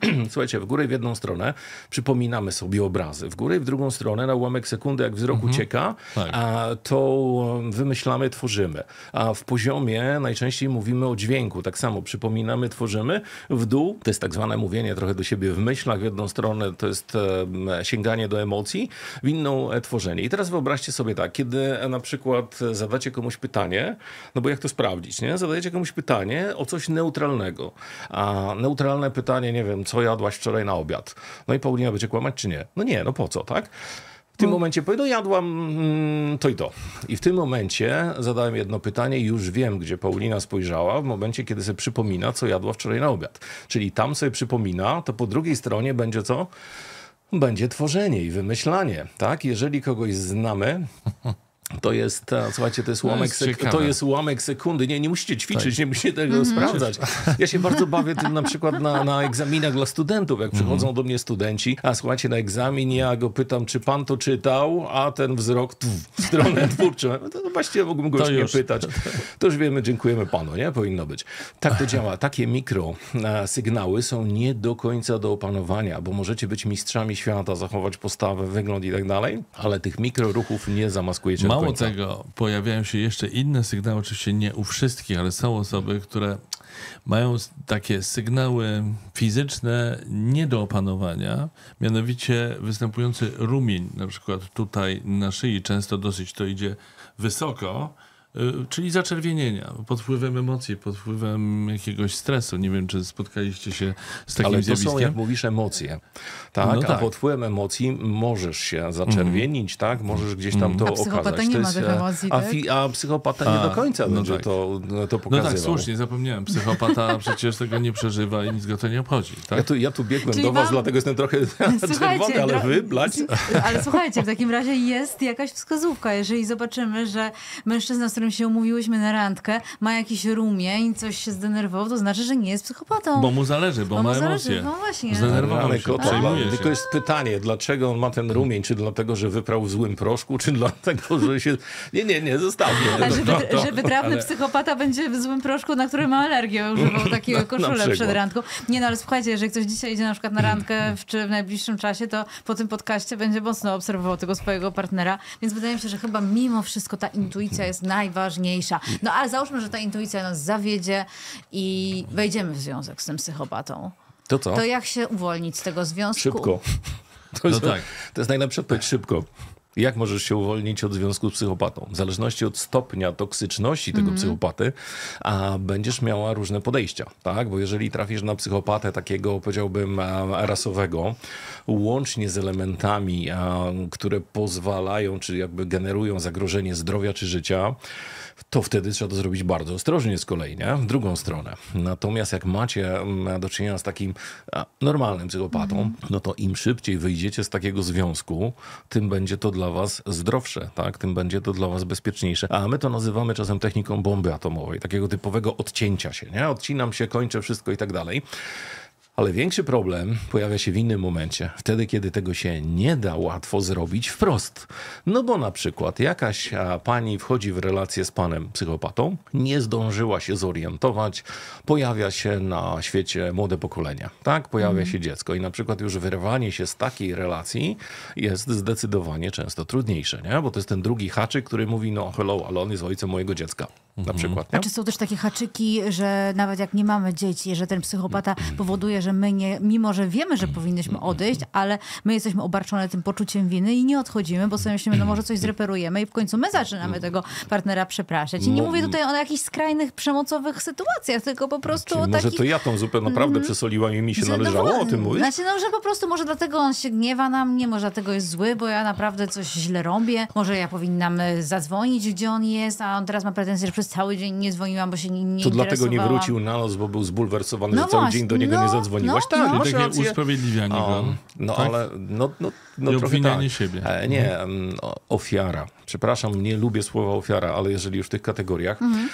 *clears throat* słuchajcie, w górę w jedną stronę przypominamy sobie obrazy, w górę i w drugą stronę na ułamek sekundy, jak wzrok mhm. ucieka, tak. a, to wymyślamy, tworzymy. A w poziomie najczęściej mówimy o dźwięku, tak samo przypominamy, tworzymy. W dół to jest tak zwane mówienie trochę do siebie w myślach, w jedną stronę to jest sięganie do emocji, w inną e, tworzenie. I teraz wyobraźcie sobie tak, kiedy e, na przykład zadacie komuś pytanie, no bo jak to sprawdzić, nie? Zadajecie komuś pytanie o coś neutralnego, a neutralne pytanie, nie wiem, wiem, co jadłaś wczoraj na obiad. No i Paulina będzie kłamać, czy nie? No nie, no po co, tak? W tym no. momencie powiem, no jadłam mm, to i to. I w tym momencie zadałem jedno pytanie i już wiem, gdzie Paulina spojrzała w momencie, kiedy sobie przypomina, co jadła wczoraj na obiad. Czyli tam sobie przypomina, to po drugiej stronie będzie co? Będzie tworzenie i wymyślanie, tak? Jeżeli kogoś znamy, *laughs* To jest, słuchajcie, to jest, no, to jest to jest ułamek sekundy. Nie, nie musicie ćwiczyć, tak. nie musicie tego mhm. sprawdzać. Ja się bardzo bawię tym na przykład na, na egzaminach dla studentów, jak przychodzą mhm. do mnie studenci, a słuchajcie, na egzamin ja go pytam, czy pan to czytał, a ten wzrok tf, w stronę *laughs* twórczą. To, no, to no właściwie mógłbym go nie pytać. To już wiemy, dziękujemy panu, nie? Powinno być. Tak to działa. Takie mikro sygnały są nie do końca do opanowania, bo możecie być mistrzami świata, zachować postawę, wygląd i tak dalej, ale tych mikroruchów nie zamaskujecie. Mało tego, pojawiają się jeszcze inne sygnały, oczywiście nie u wszystkich, ale są osoby, które mają takie sygnały fizyczne nie do opanowania, mianowicie występujący rumień, na przykład tutaj na szyi często dosyć to idzie wysoko, Y, czyli zaczerwienienia pod wpływem emocji, pod wpływem jakiegoś stresu. Nie wiem, czy spotkaliście się z takim Ale to zjawiskiem. są, jak mówisz, emocje. Tak? No tak. pod wpływem emocji możesz się mhm. zaczerwienić, mm. tak? Możesz gdzieś tam mm. to a okazać. To nie jest, ma e, emocji, a, tak? fi, a psychopata a, nie do końca no będzie tak. to, e, to pokazywał. No tak, słusznie, zapomniałem. Psychopata *laughs* przecież tego nie przeżywa i nic go to nie obchodzi. Tak? Ja, tu, ja tu biegłem czyli do was, mam... dlatego jestem trochę *laughs* czerwony, ale wy, blać. *laughs* Ale słuchajcie, w takim razie jest jakaś wskazówka. Jeżeli zobaczymy, że mężczyzna którym się umówiłyśmy na randkę, ma jakiś rumień, coś się zdenerwował, to znaczy, że nie jest psychopatą. Bo mu zależy, bo, bo ma mu zależy, emocje. No właśnie. Zdenerwowany się, się. Tylko jest pytanie, dlaczego on ma ten rumień? Czy dlatego, że wyprał w złym proszku, czy dlatego, że się... Nie, nie, nie, zostawmy. że, wy, że wytrawny ale... psychopata będzie w złym proszku, na który ma alergię, używał no, takiego koszule przed randką. Nie no, ale słuchajcie, jeżeli ktoś dzisiaj idzie na przykład na randkę, w, czy w najbliższym czasie, to po tym podcaście będzie mocno obserwował tego swojego partnera, więc wydaje mi się, że chyba mimo wszystko ta intuicja jest naj najważniejsza. No ale załóżmy, że ta intuicja nas zawiedzie i wejdziemy w związek z tym psychopatą. To co? To jak się uwolnić z tego związku? Szybko. No to, jest, tak. to jest najlepsze odpowiedź, tak, szybko jak możesz się uwolnić od związku z psychopatą. W zależności od stopnia toksyczności tego mm. psychopaty, a będziesz miała różne podejścia, tak? Bo jeżeli trafisz na psychopatę takiego, powiedziałbym, rasowego, łącznie z elementami, które pozwalają, czy jakby generują zagrożenie zdrowia czy życia, to wtedy trzeba to zrobić bardzo ostrożnie z kolei, nie? w drugą stronę. Natomiast jak macie mm, do czynienia z takim normalnym psychopatą, mm -hmm. no to im szybciej wyjdziecie z takiego związku, tym będzie to dla was zdrowsze, tak? tym będzie to dla was bezpieczniejsze. A my to nazywamy czasem techniką bomby atomowej, takiego typowego odcięcia się. Nie? Odcinam się, kończę wszystko i tak dalej. Ale większy problem pojawia się w innym momencie, wtedy kiedy tego się nie da łatwo zrobić wprost. No bo na przykład jakaś pani wchodzi w relację z panem psychopatą, nie zdążyła się zorientować, pojawia się na świecie młode pokolenia, tak? Pojawia mm. się dziecko i na przykład już wyrwanie się z takiej relacji jest zdecydowanie często trudniejsze, nie? Bo to jest ten drugi haczyk, który mówi, no hello, ale on jest ojcem mojego dziecka. Mm Na mhm. przykład. Nie? A czy są też takie haczyki, że nawet jak nie mamy dzieci, że ten psychopata powoduje, że że my nie, mimo że wiemy, że powinniśmy odejść, ale my jesteśmy obarczone tym poczuciem winy i nie odchodzimy, bo sobie myślimy, no może coś zreperujemy i w końcu my zaczynamy mm. tego partnera przepraszać. I nie mówię tutaj o jakichś skrajnych, przemocowych sytuacjach, tylko po prostu o znaczy, może takich... Może to ja tą zupę naprawdę mm. przesoliłam i mi się należało no, o tym mówić? Znaczy, no, że po prostu może dlatego on się gniewa na mnie, może dlatego jest zły, bo ja naprawdę coś źle robię, może ja powinnam e, zadzwonić, gdzie on jest, a on teraz ma pretensje, że przez cały dzień nie dzwoniłam, bo się nie, nie To dlatego nie wrócił na noc, bo był zbulwersowany, no że cały właśnie, dzień do niego no, nie zadzwonił dzwoniłaś. No, tak, no, masz takie usprawiedliwianie o, go. No. no tak? ale, no, no, no trochę tak. siebie. E, nie, um, ofiara. Przepraszam, nie lubię słowa ofiara, ale jeżeli już w tych kategoriach, mhm.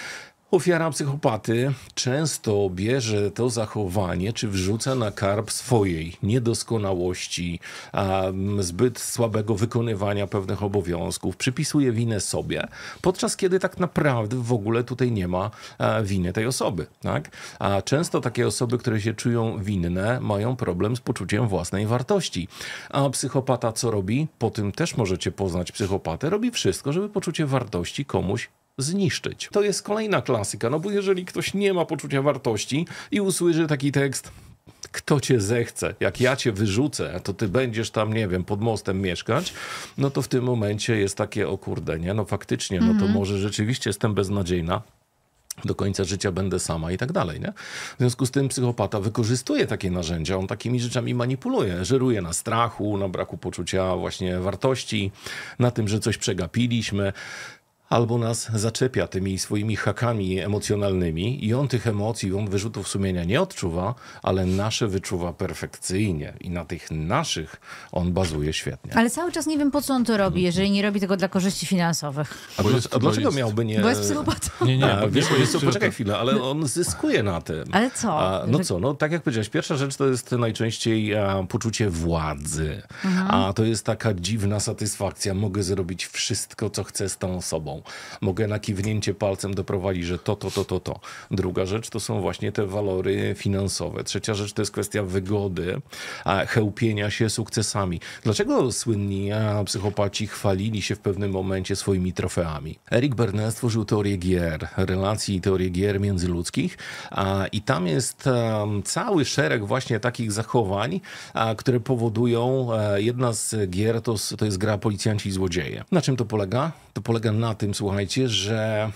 Ofiara psychopaty często bierze to zachowanie, czy wrzuca na karb swojej niedoskonałości, mm, zbyt słabego wykonywania pewnych obowiązków, przypisuje winę sobie, podczas kiedy tak naprawdę w ogóle tutaj nie ma winy tej osoby. Tak? A często takie osoby, które się czują winne, mają problem z poczuciem własnej wartości. A psychopata co robi? Po tym też możecie poznać psychopatę. Robi wszystko, żeby poczucie wartości komuś zniszczyć. To jest kolejna klasyka, no bo jeżeli ktoś nie ma poczucia wartości i usłyszy taki tekst, kto cię zechce, jak ja cię wyrzucę, to ty będziesz tam, nie wiem, pod mostem mieszkać, no to w tym momencie jest takie, o kurde, nie? no faktycznie, no to mhm. może rzeczywiście jestem beznadziejna, do końca życia będę sama i tak dalej. Nie? W związku z tym psychopata wykorzystuje takie narzędzia, on takimi rzeczami manipuluje, żeruje na strachu, na braku poczucia właśnie wartości, na tym, że coś przegapiliśmy albo nas zaczepia tymi swoimi hakami emocjonalnymi i on tych emocji, on wyrzutów sumienia nie odczuwa, ale nasze wyczuwa perfekcyjnie i na tych naszych on bazuje świetnie. Ale cały czas nie wiem, po co on to robi, jeżeli nie robi tego dla korzyści finansowych. A, jest, a dlaczego jest. miałby nie... Bo jest psychopatą. Nie, nie, a, wiesz, jest, co, poczekaj chwilę, ale on zyskuje na tym. Ale co? A, no co, no tak jak powiedziałeś, pierwsza rzecz to jest najczęściej a, poczucie władzy, mhm. a to jest taka dziwna satysfakcja, mogę zrobić wszystko, co chcę z tą osobą. Mogę na kiwnięcie palcem doprowadzić, że to, to, to, to, to. Druga rzecz to są właśnie te walory finansowe. Trzecia rzecz to jest kwestia wygody, chełpienia się sukcesami. Dlaczego słynni psychopaci chwalili się w pewnym momencie swoimi trofeami? Eric Bernays stworzył teorię gier, relacji i teorię gier międzyludzkich i tam jest cały szereg właśnie takich zachowań, które powodują, jedna z gier to, to jest gra Policjanci i Złodzieje. Na czym to polega? To polega na tym, tym, słuchajcie, że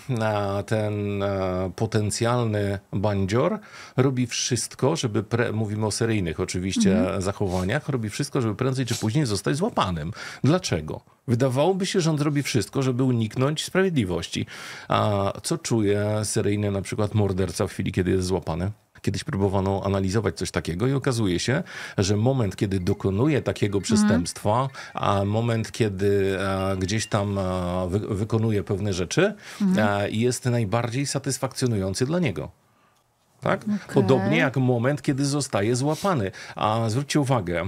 ten e, potencjalny bandzior robi wszystko, żeby, pre, mówimy o seryjnych oczywiście mhm. zachowaniach, robi wszystko, żeby prędzej czy później zostać złapanym. Dlaczego? Wydawałoby się, że on zrobi wszystko, żeby uniknąć sprawiedliwości. A co czuje seryjny na przykład morderca w chwili, kiedy jest złapany? Kiedyś próbowano analizować coś takiego i okazuje się, że moment, kiedy dokonuje takiego przestępstwa, mm. a moment, kiedy e, gdzieś tam e, wy wykonuje pewne rzeczy, mm. jest najbardziej satysfakcjonujący dla niego. Tak? Okay. Podobnie jak moment, kiedy zostaje złapany. A zwróćcie uwagę,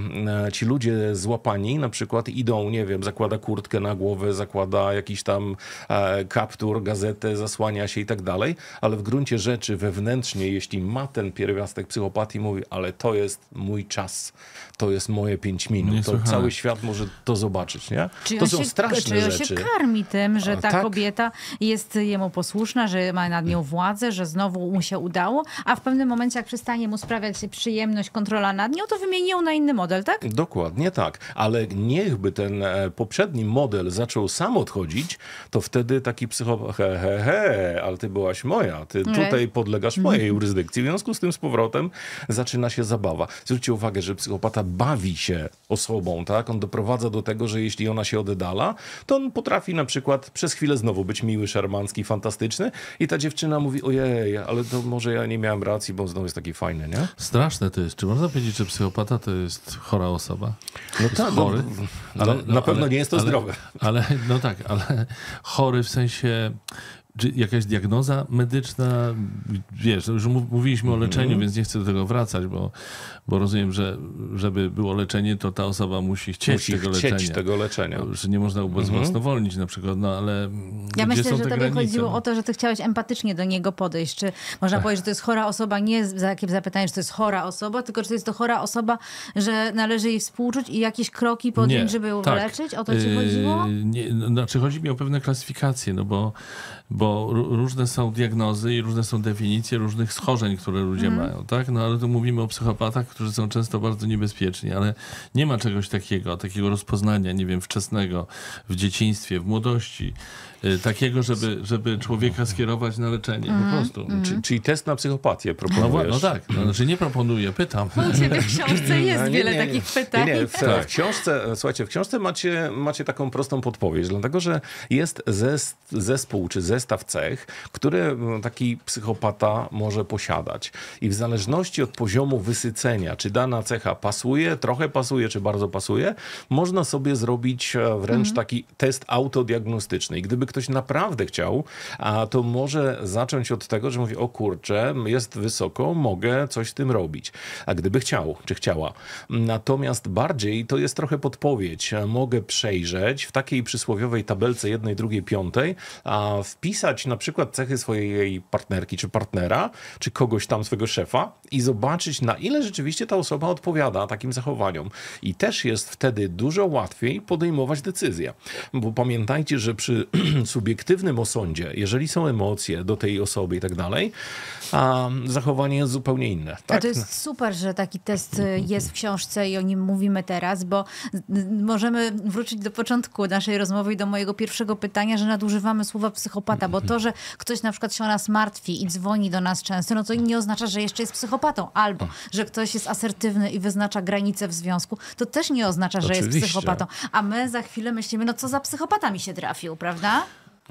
e, ci ludzie złapani na przykład idą, nie wiem, zakłada kurtkę na głowę, zakłada jakiś tam e, kaptur, gazetę, zasłania się i tak dalej, ale w gruncie rzeczy wewnętrznie, jeśli ma ten pierwiastek psychopatii, mówi, ale to jest mój czas, to jest moje pięć minut, nie to cały świat może to zobaczyć, nie? Czy to są się, straszne czy rzeczy. Czy on się karmi tym, że ta tak? kobieta jest jemu posłuszna, że ma nad nią władzę, że znowu mu się udało, a w pewnym momencie, jak przestanie mu sprawiać się przyjemność, kontrola nad nią, to wymieni ją na inny model, tak? Dokładnie tak, ale niechby ten e, poprzedni model zaczął sam odchodzić, to wtedy taki psychopat, he, he, he, ale ty byłaś moja, ty okay. tutaj podlegasz mojej mhm. jurysdykcji, w związku z tym z powrotem zaczyna się zabawa. Zwróćcie uwagę, że psychopata bawi się osobą, tak? On doprowadza do tego, że jeśli ona się oddala, to on potrafi na przykład przez chwilę znowu być miły, szarmancki, fantastyczny i ta dziewczyna mówi, ojej, ale to może ja nie miałem miałem racji, bo znowu jest taki fajny, nie? Straszne to jest. Czy można powiedzieć, że psychopata to jest chora osoba? No jest tak, no, chory, no, ale, no, na pewno ale, nie jest to ale, zdrowe. Ale, no tak, ale *laughs* chory w sensie czy jakaś diagnoza medyczna? Wiesz, no już mówiliśmy o mhm. leczeniu, mm. więc nie chcę do tego wracać, bo, bo rozumiem, że żeby było leczenie, to ta osoba musi chcieć, musi tego, chcieć leczenia. tego leczenia. Że nie można ubezwłasnowolnić mhm. mm. na przykład, no ale. Ja myślę, że tobie granice? chodziło no? o to, że ty chciałeś empatycznie do niego podejść. Czy można tak. powiedzieć, że to jest chora osoba, nie za jakim zapytaniem, że to jest chora osoba, tylko czy to jest to chora osoba, że należy jej współczuć i jakieś kroki podjąć, nie, żeby ją tak. leczyć? O to ci yy, chodziło? Yy, nie, no, znaczy chodzi mi o pewne klasyfikacje, no bo bo różne są diagnozy i różne są definicje różnych schorzeń, które ludzie mm. mają, tak? No ale tu mówimy o psychopatach, którzy są często bardzo niebezpieczni, ale nie ma czegoś takiego, takiego rozpoznania, nie wiem, wczesnego w dzieciństwie, w młodości, Y, takiego, żeby, żeby człowieka skierować na leczenie mm. po mhm, prostu. Mm. Czyli, czyli test na psychopatię no proponujesz. No, no tak, no, znaczy nie proponuję, pytam. No, u ciebie w książce *laughs* jest no, nie, wiele nie, takich pytań. Nie, w, tak. w, książce, słuchajcie, w książce macie, macie taką prostą podpowiedź, dlatego, że jest zes, zespół czy zestaw cech, które no, taki psychopata może posiadać. I w zależności od poziomu wysycenia, czy dana cecha pasuje, trochę pasuje, czy bardzo pasuje, można sobie zrobić e, wręcz mm. taki test autodiagnostyczny. I gdyby ktoś naprawdę chciał, a to może zacząć od tego, że mówi, o kurczę, jest wysoko, mogę coś z tym robić. A gdyby chciał, czy chciała. Natomiast bardziej to jest trochę podpowiedź. Mogę przejrzeć w takiej przysłowiowej tabelce jednej, drugiej, piątej, a wpisać na przykład cechy swojej partnerki, czy partnera, czy kogoś tam swojego szefa i zobaczyć, na ile rzeczywiście ta osoba odpowiada takim zachowaniom. I też jest wtedy dużo łatwiej podejmować decyzję, Bo pamiętajcie, że przy *clears throat* subiektywnym osądzie, jeżeli są emocje do tej osoby i tak dalej, a zachowanie jest zupełnie inne. Tak? A to jest super, że taki test y, jest w książce i o nim mówimy teraz, bo możemy wrócić do początku naszej rozmowy i do mojego pierwszego pytania, że nadużywamy słowa psychopata, bo to, że ktoś na przykład się o nas martwi i dzwoni do nas często, no to nie oznacza, że jeszcze jest psychopatą, albo że ktoś jest asertywny i wyznacza granice w związku, to też nie oznacza, że Oczywiście. jest psychopatą. A my za chwilę myślimy, no co za psychopata mi się trafił, prawda?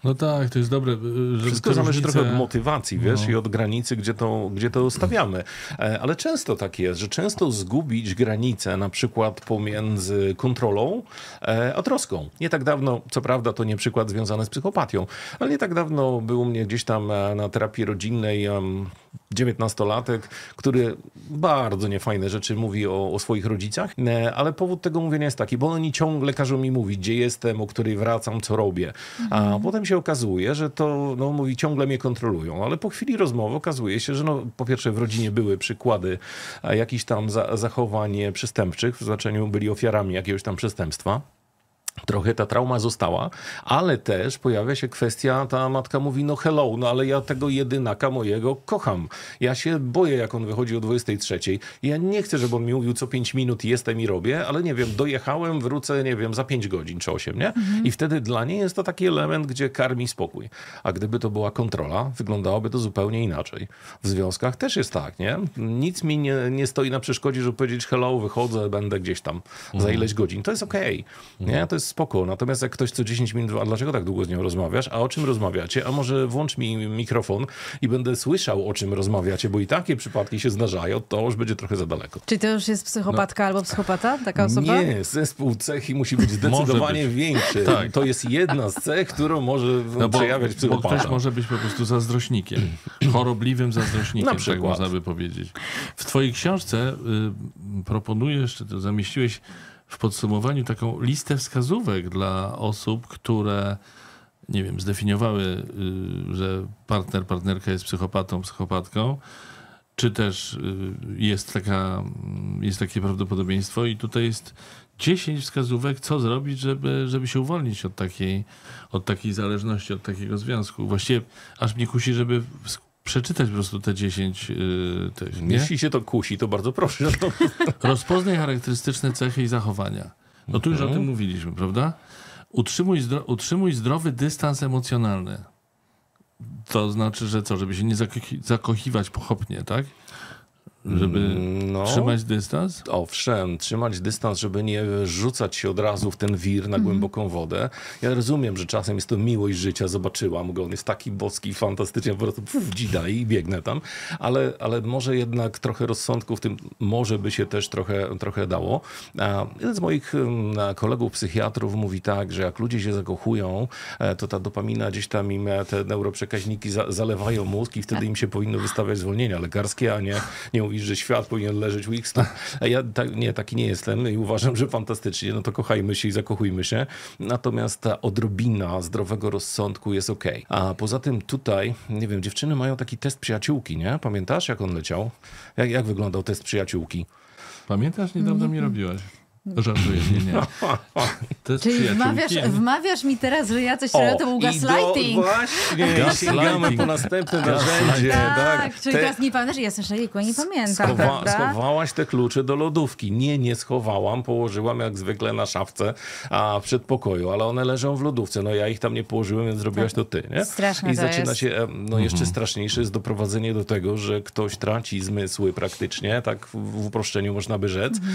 No tak, to jest dobre. Y, y, Wszystko zależy różnice... trochę od motywacji, no. wiesz, no. i od granicy, gdzie to, gdzie to stawiamy. E, ale często tak jest, że często zgubić granicę na przykład pomiędzy kontrolą e, a troską. Nie tak dawno, co prawda to nie przykład związany z psychopatią, ale nie tak dawno był u mnie gdzieś tam e, na terapii rodzinnej 19-latek, który bardzo niefajne rzeczy mówi o, o, swoich rodzicach, e, ale powód tego mówienia jest taki, bo oni ciągle każą mi mówić, gdzie jestem, o której wracam, co robię. Mhm. A potem się okazuje, że to, no mówi, ciągle mnie kontrolują, ale po chwili rozmowy okazuje się, że no, po pierwsze w rodzinie były przykłady e, jakichś tam za zachowań e, przestępczych, w znaczeniu byli ofiarami jakiegoś tam przestępstwa trochę ta trauma została, ale też pojawia się kwestia, ta matka mówi, no hello, no ale ja tego jedynaka mojego kocham. Ja się boję, jak on wychodzi o 23. Ja nie chcę, żeby on mi mówił co 5 minut jestem i robię, ale nie wiem, dojechałem, wrócę, nie wiem, za 5 godzin czy 8, nie? Mhm. I wtedy dla niej jest to taki element, gdzie karmi spokój. A gdyby to była kontrola, wyglądałoby to zupełnie inaczej. W związkach też jest tak, nie? Nic mi nie, nie stoi na przeszkodzie, żeby powiedzieć hello, wychodzę, będę gdzieś tam mhm. za ileś godzin. To jest okej, okay, nie? Mhm. To jest jest spoko. Natomiast jak ktoś co 10 minut, a dlaczego tak długo z nią rozmawiasz? A o czym rozmawiacie? A może włącz mi mikrofon i będę słyszał, o czym rozmawiacie, bo i takie przypadki się zdarzają, to już będzie trochę za daleko. Czy to już jest psychopatka no. albo psychopata? Taka osoba? Nie, zespół cech i musi być *laughs* zdecydowanie być. większy. Tak. To jest jedna z cech, którą może no bo, przejawiać psychopata. Bo ktoś może być po prostu zazdrośnikiem. *clears throat* Chorobliwym zazdrośnikiem, tak można by powiedzieć. W twojej książce y, proponujesz, czy to zamieściłeś w podsumowaniu taką listę wskazówek dla osób, które nie wiem, zdefiniowały, y, że partner, partnerka jest psychopatą, psychopatką, czy też y, jest, taka, mm, jest takie prawdopodobieństwo i tutaj jest 10 wskazówek, co zrobić, żeby, żeby się uwolnić od takiej, od takiej zależności, od takiego związku. Właściwie aż mnie kusi, żeby przeczytać po prostu te 10 y, tych. Jeśli się to kusi, to bardzo proszę. *laughs* Rozpoznaj charakterystyczne cechy i zachowania. No tu już mhm. o tym mówiliśmy, prawda? Utrzymuj, zdro utrzymuj zdrowy dystans emocjonalny. To znaczy, że co, żeby się nie zakochiwać pochopnie, tak? żeby mm, no, trzymać dystans? Owszem, trzymać dystans, żeby nie rzucać się od razu w ten wir na mhm. głęboką wodę. Ja rozumiem, że czasem jest to miłość życia, zobaczyłam go, on jest taki boski, fantastycznie, po prostu puf, dzida i biegnę tam, ale, ale może jednak trochę rozsądku w tym może by się też trochę, trochę dało. Jeden z moich kolegów psychiatrów mówi tak, że jak ludzie się zakochują, e, to ta dopamina gdzieś tam im e, te neuroprzekaźniki zalewają mózg i wtedy im się powinno wystawiać zwolnienia lekarskie, a nie, nie mówisz, że świat powinien leżeć u X. A ja tak, nie, taki nie jestem i uważam, że fantastycznie, no to kochajmy się i zakochujmy się. Natomiast ta odrobina zdrowego rozsądku jest ok. A poza tym tutaj, nie wiem, dziewczyny mają taki test przyjaciółki, nie? Pamiętasz, jak on leciał? Jak, jak wyglądał test przyjaciółki? Pamiętasz, niedawno mm -hmm. mi robiłaś. Żartuję, nie, nie. *laughs* To jest Czyli wmawiasz, wmawiasz, mi teraz, że ja coś robię, to był gaslighting. Do, właśnie, gaslighting. po następne tak, narzędzie. Tak, tak. czyli te... teraz nie pamiętasz, ja słyszę, jejku, nie pamiętam, Schowa Schowałaś te klucze do lodówki. Nie, nie schowałam, położyłam jak zwykle na szafce a, w przedpokoju, ale one leżą w lodówce. No ja ich tam nie położyłem, więc zrobiłaś tak. to ty, nie? Straszne I zaczyna jest. się, no jeszcze mhm. straszniejsze jest doprowadzenie do tego, że ktoś traci zmysły praktycznie, tak w uproszczeniu można by rzec, mhm.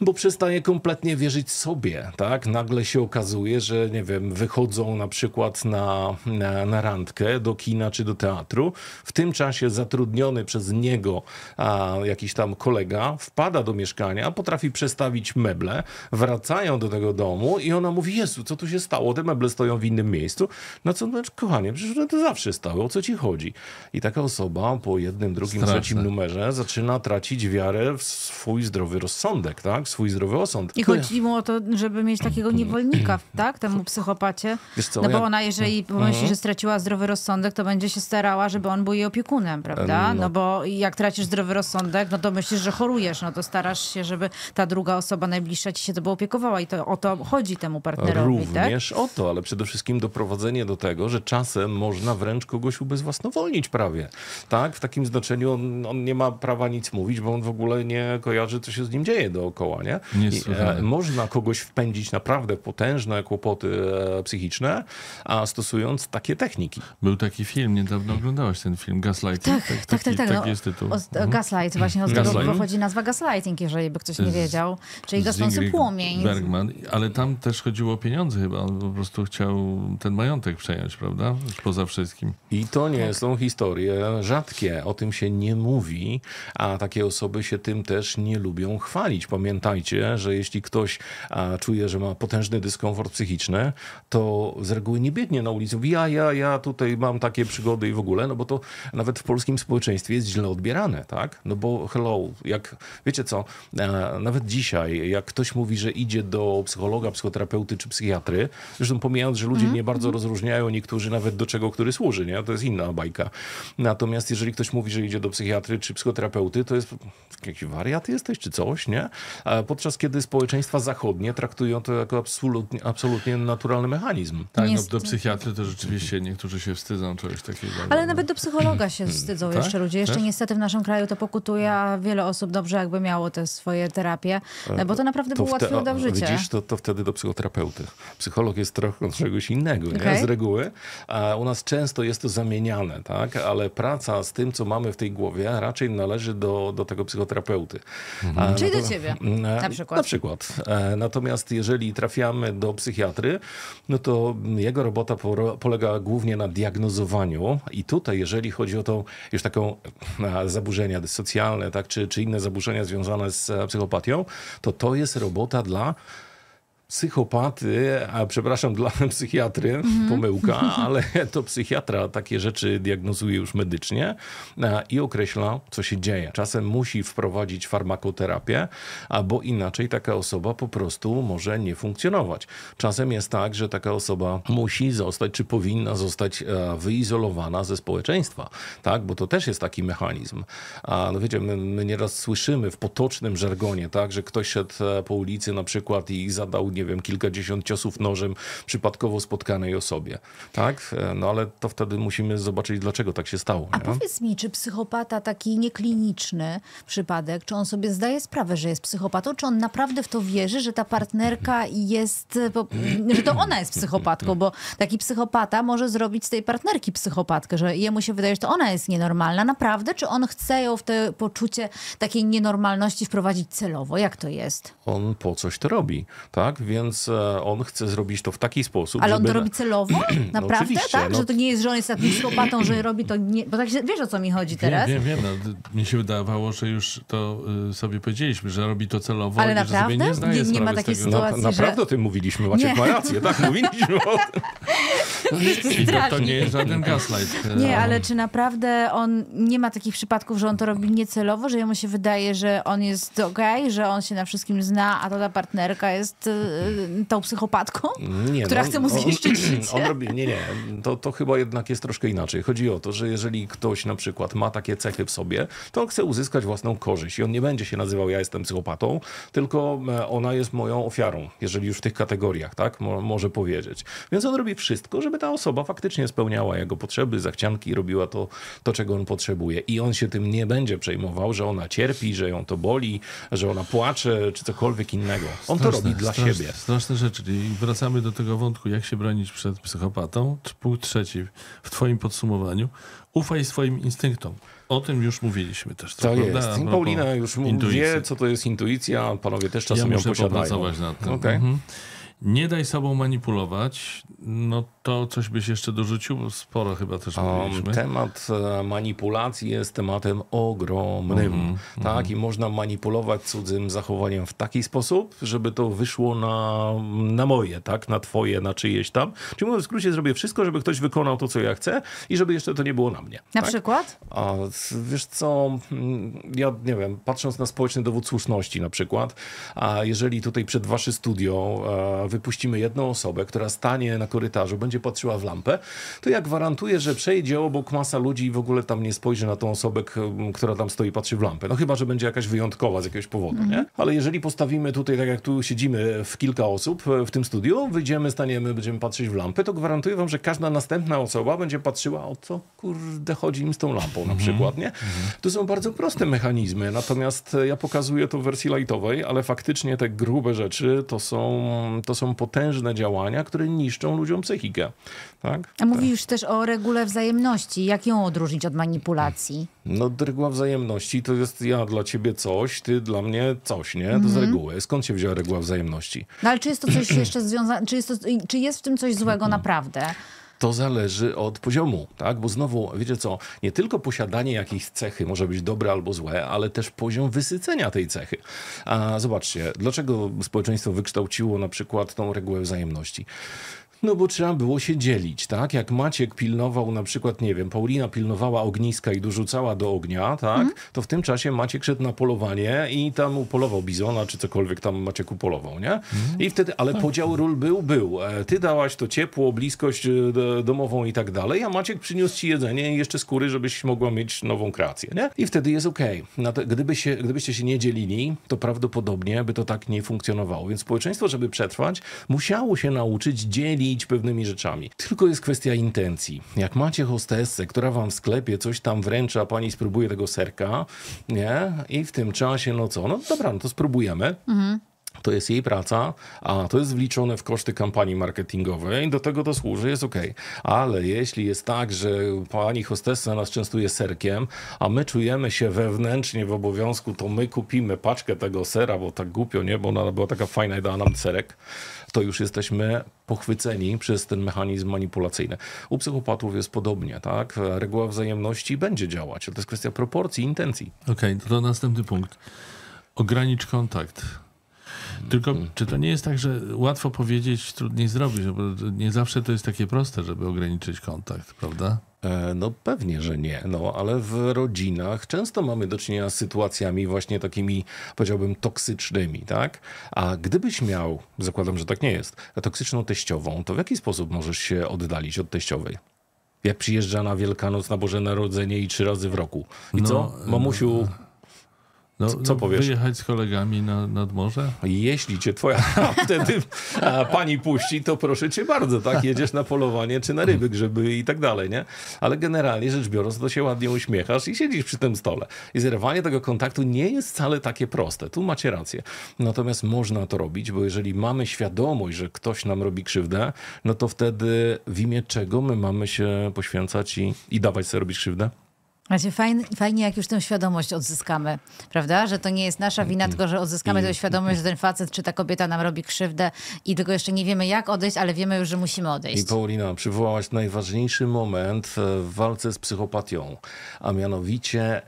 bo przestaje kompletnie wierzyć sobie, tak? Nagle się okazuje, że nie wiem, wychodzą na przykład na, na, na randkę do kina czy do teatru. W tym czasie zatrudniony przez niego a, jakiś tam kolega wpada do mieszkania, potrafi przestawić meble, wracają do tego domu i ona mówi, Jezu, co tu się stało? Te meble stoją w innym miejscu. No co, no, kochanie, przecież one to zawsze stały, o co ci chodzi? I taka osoba po jednym, drugim, Straszne. trzecim numerze zaczyna tracić wiarę w swój zdrowy rozsądek, tak? Swój zdrowy osąd. I chodzi mu o to, żeby mieć takiego niewolnika, *clears throat* tak? Temu psychopacie. Wiesz co, no bo ja... ona, jeżeli mhm. pomyśli, mhm. że straciła zdrowy rozsądek, to będzie się starała, żeby on był jej opiekunem, prawda? No. no bo jak tracisz zdrowy rozsądek, no to myślisz, że chorujesz, no to starasz się, żeby ta druga osoba najbliższa ci się tobą opiekowała i to o to chodzi temu partnerowi, Również tak? o to, ale przede wszystkim doprowadzenie do tego, że czasem można wręcz kogoś ubezwłasnowolnić prawie, tak? W takim znaczeniu on, on nie ma prawa nic mówić, bo on w ogóle nie kojarzy, co się z nim dzieje dookoła, nie? nie E, można kogoś wpędzić naprawdę w potężne kłopoty e, psychiczne, a stosując takie techniki. Był taki film, niedawno oglądałeś ten film, Gaslighting. Tak, tak, tak. Taki, tak, tak, no, jest tytuł. O, o, mhm. gaslight, właśnie od tego pochodzi nazwa Gaslighting, jeżeli by ktoś nie wiedział. Czyli gasnący płomień. Bergman, ale tam też chodziło o pieniądze chyba. On po prostu chciał ten majątek przejąć, prawda? Poza wszystkim. I to nie tak. są historie rzadkie. O tym się nie mówi, a takie osoby się tym też nie lubią chwalić. Pamiętajcie, że jeśli ktoś czuje, że ma potężny dyskomfort psychiczny, to z reguły nie biegnie na ulicę, mówi, ja, ja, ja tutaj mam takie przygody i w ogóle, no bo to nawet w polskim społeczeństwie jest źle odbierane, tak? No bo hello, jak, wiecie co, nawet dzisiaj, jak ktoś mówi, że idzie do psychologa, psychoterapeuty czy psychiatry, zresztą pomijając, że ludzie mm nie bardzo mhm. rozróżniają niektórzy nawet do czego, który służy, nie? To jest inna bajka. Natomiast jeżeli ktoś mówi, że idzie do psychiatry czy psychoterapeuty, to jest jakiś wariat jesteś czy coś, nie? Podczas kiedy kiedy społeczeństwa zachodnie traktują to jako absolutnie, absolutnie naturalny mechanizm. Tak, no, do psychiatry to rzeczywiście niektórzy się wstydzą czegoś takiego. Ale no. nawet do psychologa się wstydzą tak? jeszcze ludzie. Jeszcze Też? niestety w naszym kraju to pokutuje, a wiele osób dobrze jakby miało te swoje terapie, e, bo to naprawdę to był łatwy udział w życiu. Widzisz, to, to wtedy do psychoterapeuty. Psycholog jest trochę czegoś innego okay. nie? z reguły, a u nas często jest to zamieniane, tak? ale praca z tym, co mamy w tej głowie raczej należy do, do tego psychoterapeuty. Mhm. Czyli no do ciebie mm, e, na przykład przykład. E, natomiast jeżeli trafiamy do psychiatry, no to jego robota polega głównie na diagnozowaniu i tutaj, jeżeli chodzi o tą już taką e, zaburzenia dysocjalne, tak, czy, czy inne zaburzenia związane z e, psychopatią, to to jest robota dla psychopaty, a przepraszam dla *laughs* psychiatry, mm. pomyłka, *laughs* ale to psychiatra takie rzeczy diagnozuje już medycznie i określa, co się dzieje. Czasem musi wprowadzić farmakoterapię, bo inaczej taka osoba po prostu może nie funkcjonować. Czasem jest tak, że taka osoba musi zostać, czy powinna zostać wyizolowana ze społeczeństwa, tak? Bo to też jest taki mechanizm. A, no wiecie, my, my nieraz słyszymy w potocznym żargonie, tak, że ktoś szedł e, po ulicy na przykład i zadał nie wiem, kilkadziesiąt ciosów nożem przypadkowo spotkanej osobie. Tak? E, no ale to wtedy musimy zobaczyć, dlaczego tak się stało. A nie? powiedz mi, czy psychopata taki niekliniczny przypadek, czy on sobie zdaje sprawę, że jest psychopatą, czy on naprawdę w to wierzy, że ta partnerka jest, że to ona jest psychopatką, bo taki psychopata może zrobić z tej partnerki psychopatkę, że jemu się wydaje, że to ona jest nienormalna. Naprawdę? Czy on chce ją w to poczucie takiej nienormalności wprowadzić celowo? Jak to jest? On po coś to robi, tak? więc e, on chce zrobić to w taki sposób, Ale żeby... on to robi celowo? *clears throat* No, naprawdę? No tak? No... Że to nie jest, że on jest takim słopatą, że robi to nie... Bo tak się... wiesz, o co mi chodzi teraz? Wiem, wiem, wiem. No, mi się wydawało, że już to y, sobie powiedzieliśmy, że robi to celowo Ale i naprawdę? nie zdaje nie, nie ma takiej sytuacji, na, Naprawdę o tym mówiliśmy, Maciek nie. ma rację, tak? Mówiliśmy o tym. *laughs* I to, to, nie jest żaden gaslight. E, nie, ale czy naprawdę on nie ma takich przypadków, że on to robi niecelowo, że jemu się wydaje, że on jest okej, okay, że on się na wszystkim zna, a to ta partnerka jest e, Y, tą psychopatką, nie, no która no, chce mu zniszczyć *clears throat* on, życie? On robi, nie, nie. To, to chyba jednak jest troszkę inaczej. Chodzi o to, że jeżeli ktoś na przykład ma takie cechy w sobie, to on chce uzyskać własną korzyść i on nie będzie się nazywał ja jestem psychopatą, tylko e, ona jest moją ofiarą, jeżeli już w tych kategoriach, tak? Mo może powiedzieć. Więc on robi wszystko, żeby ta osoba faktycznie spełniała jego potrzeby, zachcianki, robiła to, to czego on potrzebuje. I on się tym nie będzie przejmował, że ona cierpi, że ją to boli, że ona płacze, czy cokolwiek innego. On straszne, to robi dla straszne, siebie decyzje. Straszne rzeczy. I wracamy do tego wątku, jak się bronić przed psychopatą. Punkt trzeci w twoim podsumowaniu. Ufaj swoim instynktom. O tym już mówiliśmy też. To tak jest. Paulina już mówi, wie, co to jest intuicja. Panowie też czasem ja muszę ją posiadają. nad tym. Okay. Mhm. Nie daj sobą manipulować. No to coś byś jeszcze dorzucił, bo sporo chyba też mówiliśmy. temat e, manipulacji jest tematem ogromnym. Mm tak, mm i mhm. można manipulować cudzym zachowaniem w taki sposób, żeby to wyszło na, na moje, tak, na twoje, na czyjeś tam. Czyli mówiąc w skrócie, zrobię wszystko, żeby ktoś wykonał to, co ja chcę i żeby jeszcze to nie było na mnie. Na tak? przykład? A, wiesz co, ja nie wiem, patrząc na społeczny dowód słuszności na przykład, a jeżeli tutaj przed wasze studio e, wypuścimy jedną osobę, która stanie na korytarzu, będzie patrzyła w lampę, to ja gwarantuję, że przejdzie obok masa ludzi i w ogóle tam nie spojrzy na tą osobę, która tam stoi i patrzy w lampę. No chyba, że będzie jakaś wyjątkowa z jakiegoś powodu, mhm. nie? Ale jeżeli postawimy tutaj, tak jak tu siedzimy w kilka osób e, w tym studiu, wyjdziemy, staniemy, będziemy patrzeć w lampę, to gwarantuję wam, że każda następna osoba będzie patrzyła, o co kurde chodzi im z tą lampą na mhm. przykład, nie? Mhm. To są bardzo proste mechanizmy, natomiast e, ja pokazuję to w wersji lightowej, ale faktycznie te grube rzeczy to są, to są potężne działania, które niszczą ludziom psychikę. Tak? A mówisz tak. też o regule wzajemności. Jak ją odróżnić od manipulacji? No, reguła wzajemności to jest ja dla ciebie coś, ty dla mnie coś, nie? To mm z mhm. reguły. Skąd się wzięła reguła wzajemności? No ale czy jest to coś jeszcze związane, czy jest, czy jest w tym coś złego mhm. naprawdę? to zależy od poziomu, tak? Bo znowu, wiecie co, nie tylko posiadanie jakiejś cechy może być dobre albo złe, ale też poziom wysycenia tej cechy. A zobaczcie, dlaczego społeczeństwo wykształciło na przykład tą regułę wzajemności? no bo trzeba było się dzielić, tak? Jak Maciek pilnował na przykład, nie wiem, Paulina pilnowała ogniska i dorzucała do ognia, tak? Mm. To w tym czasie Maciek szedł na polowanie i tam upolował bizona, czy cokolwiek tam Maciek upolował, nie? Mm. I wtedy, ale tak. podział ról był, był. E, ty dałaś to ciepło, bliskość e, domową i tak dalej, a Maciek przyniósł ci jedzenie i jeszcze skóry, żebyś mogła mieć nową kreację, nie? I wtedy jest okej. Okay. Gdyby się, gdybyście się nie dzielili, to prawdopodobnie by to tak nie funkcjonowało. Więc społeczeństwo, żeby przetrwać, musiało się nauczyć dzielić pewnymi rzeczami. Tylko jest kwestia intencji. Jak macie hostessę, która wam w sklepie coś tam wręcza, pani spróbuje tego serka, nie? I w tym czasie, no co? No dobra, no to spróbujemy. Mhm. To jest jej praca, a to jest wliczone w koszty kampanii marketingowej, do tego to służy, jest ok. Ale jeśli jest tak, że pani hostessa nas częstuje serkiem, a my czujemy się wewnętrznie w obowiązku, to my kupimy paczkę tego sera, bo tak głupio, nie? Bo ona była taka fajna i dała nam serek, to już jesteśmy pochwyceni przez ten mechanizm manipulacyjny. U psychopatów jest podobnie, tak? Reguła wzajemności będzie działać, ale to jest kwestia proporcji, intencji. Okej, okay, to, to następny punkt. Ogranicz kontakt tylko mm. czy to nie jest tak, że łatwo powiedzieć, trudniej zrobić? No bo nie zawsze to jest takie proste, żeby ograniczyć kontakt, prawda? E, no pewnie, że nie, no ale w rodzinach często mamy do czynienia z sytuacjami właśnie takimi, powiedziałbym, toksycznymi, tak? A gdybyś miał, zakładam, że tak nie jest, toksyczną teściową, to w jaki sposób możesz się oddalić od teściowej? Jak przyjeżdża na Wielkanoc, na Boże Narodzenie i trzy razy w roku. I no, co? Mamusiu, e, no, co, co, no, powiesz? Wyjechać z kolegami na, nad morze? Jeśli cię twoja wtedy pani puści, to proszę cię bardzo, tak? Jedziesz na polowanie czy na ryby, grzyby i tak dalej, nie? Ale generalnie rzecz biorąc, to się ładnie uśmiechasz i siedzisz przy tym stole. I zerwanie tego kontaktu nie jest wcale takie proste. Tu macie rację. Natomiast można to robić, bo jeżeli mamy świadomość, że ktoś nam robi krzywdę, no to wtedy w imię czego my mamy się poświęcać i, i dawać sobie robić krzywdę? Znaczy fajnie, fajnie, jak już tę świadomość odzyskamy, prawda? Że to nie jest nasza mhm. wina, tylko że odzyskamy tę mhm. świadomość, że ten mhm. facet czy ta kobieta nam robi krzywdę i tylko jeszcze nie wiemy jak odejść, ale wiemy już, że musimy odejść. I Paulina, przywołałaś najważniejszy moment e, w walce z psychopatią, a mianowicie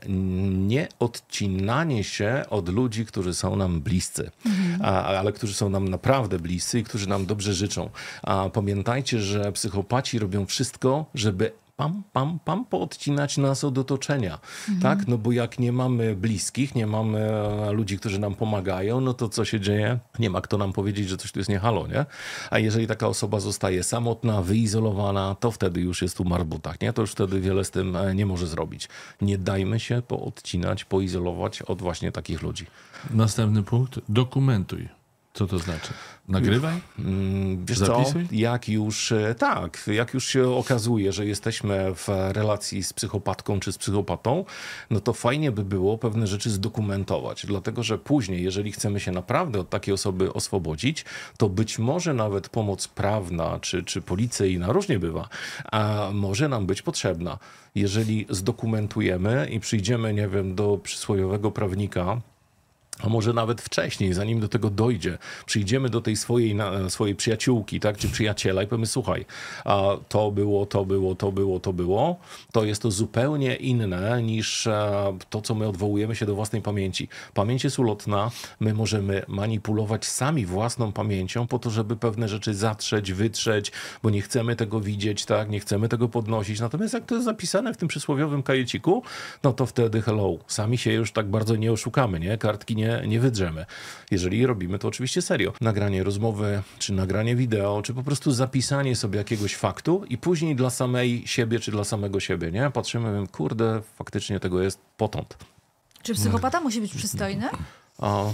nie odcinanie się od ludzi, którzy są nam bliscy, mhm. a, ale którzy są nam naprawdę bliscy i którzy nam dobrze życzą. A pamiętajcie, że psychopaci robią wszystko, żeby pam, pam, pam poodcinać nas od otoczenia, mhm. tak? No bo jak nie mamy bliskich, nie mamy e, ludzi, którzy nam pomagają, no to co się dzieje? Nie ma kto nam powiedzieć, że coś tu jest nie halo, nie? A jeżeli taka osoba zostaje samotna, wyizolowana, to wtedy już jest tu marbutach, nie? To już wtedy wiele z tym e, nie może zrobić. Nie dajmy się poodcinać, poizolować od właśnie takich ludzi. Następny punkt, dokumentuj. Co to znaczy? Nagrywaj? Mm, wiesz Co? Jak już, e, tak, jak już się okazuje, że jesteśmy w relacji z psychopatką czy z psychopatą, no to fajnie by było pewne rzeczy zdokumentować, dlatego że później, jeżeli chcemy się naprawdę od takiej osoby oswobodzić, to być może nawet pomoc prawna czy, czy policyjna, różnie bywa, a może nam być potrzebna. Jeżeli zdokumentujemy i przyjdziemy, nie wiem, do przysłowiowego prawnika, a może nawet wcześniej, zanim do tego dojdzie, przyjdziemy do tej swojej, e, swojej przyjaciółki, tak, czy przyjaciela i powiemy, słuchaj, a to było, to było, to było, to było, to jest to zupełnie inne niż e, to, co my odwołujemy się do własnej pamięci. Pamięć jest ulotna, my możemy manipulować sami własną pamięcią po to, żeby pewne rzeczy zatrzeć, wytrzeć, bo nie chcemy tego widzieć, tak, nie chcemy tego podnosić. Natomiast jak to jest zapisane w tym przysłowiowym kajeciku, no to wtedy hello, sami się już tak bardzo nie oszukamy, nie? Kartki nie nie, nie wydrzemy. Jeżeli robimy to oczywiście serio. Nagranie rozmowy, czy nagranie wideo, czy po prostu zapisanie sobie jakiegoś faktu i później dla samej siebie, czy dla samego siebie, nie? Patrzymy, wiem, kurde, faktycznie tego jest potąd. Czy psychopata musi być przystojny? O,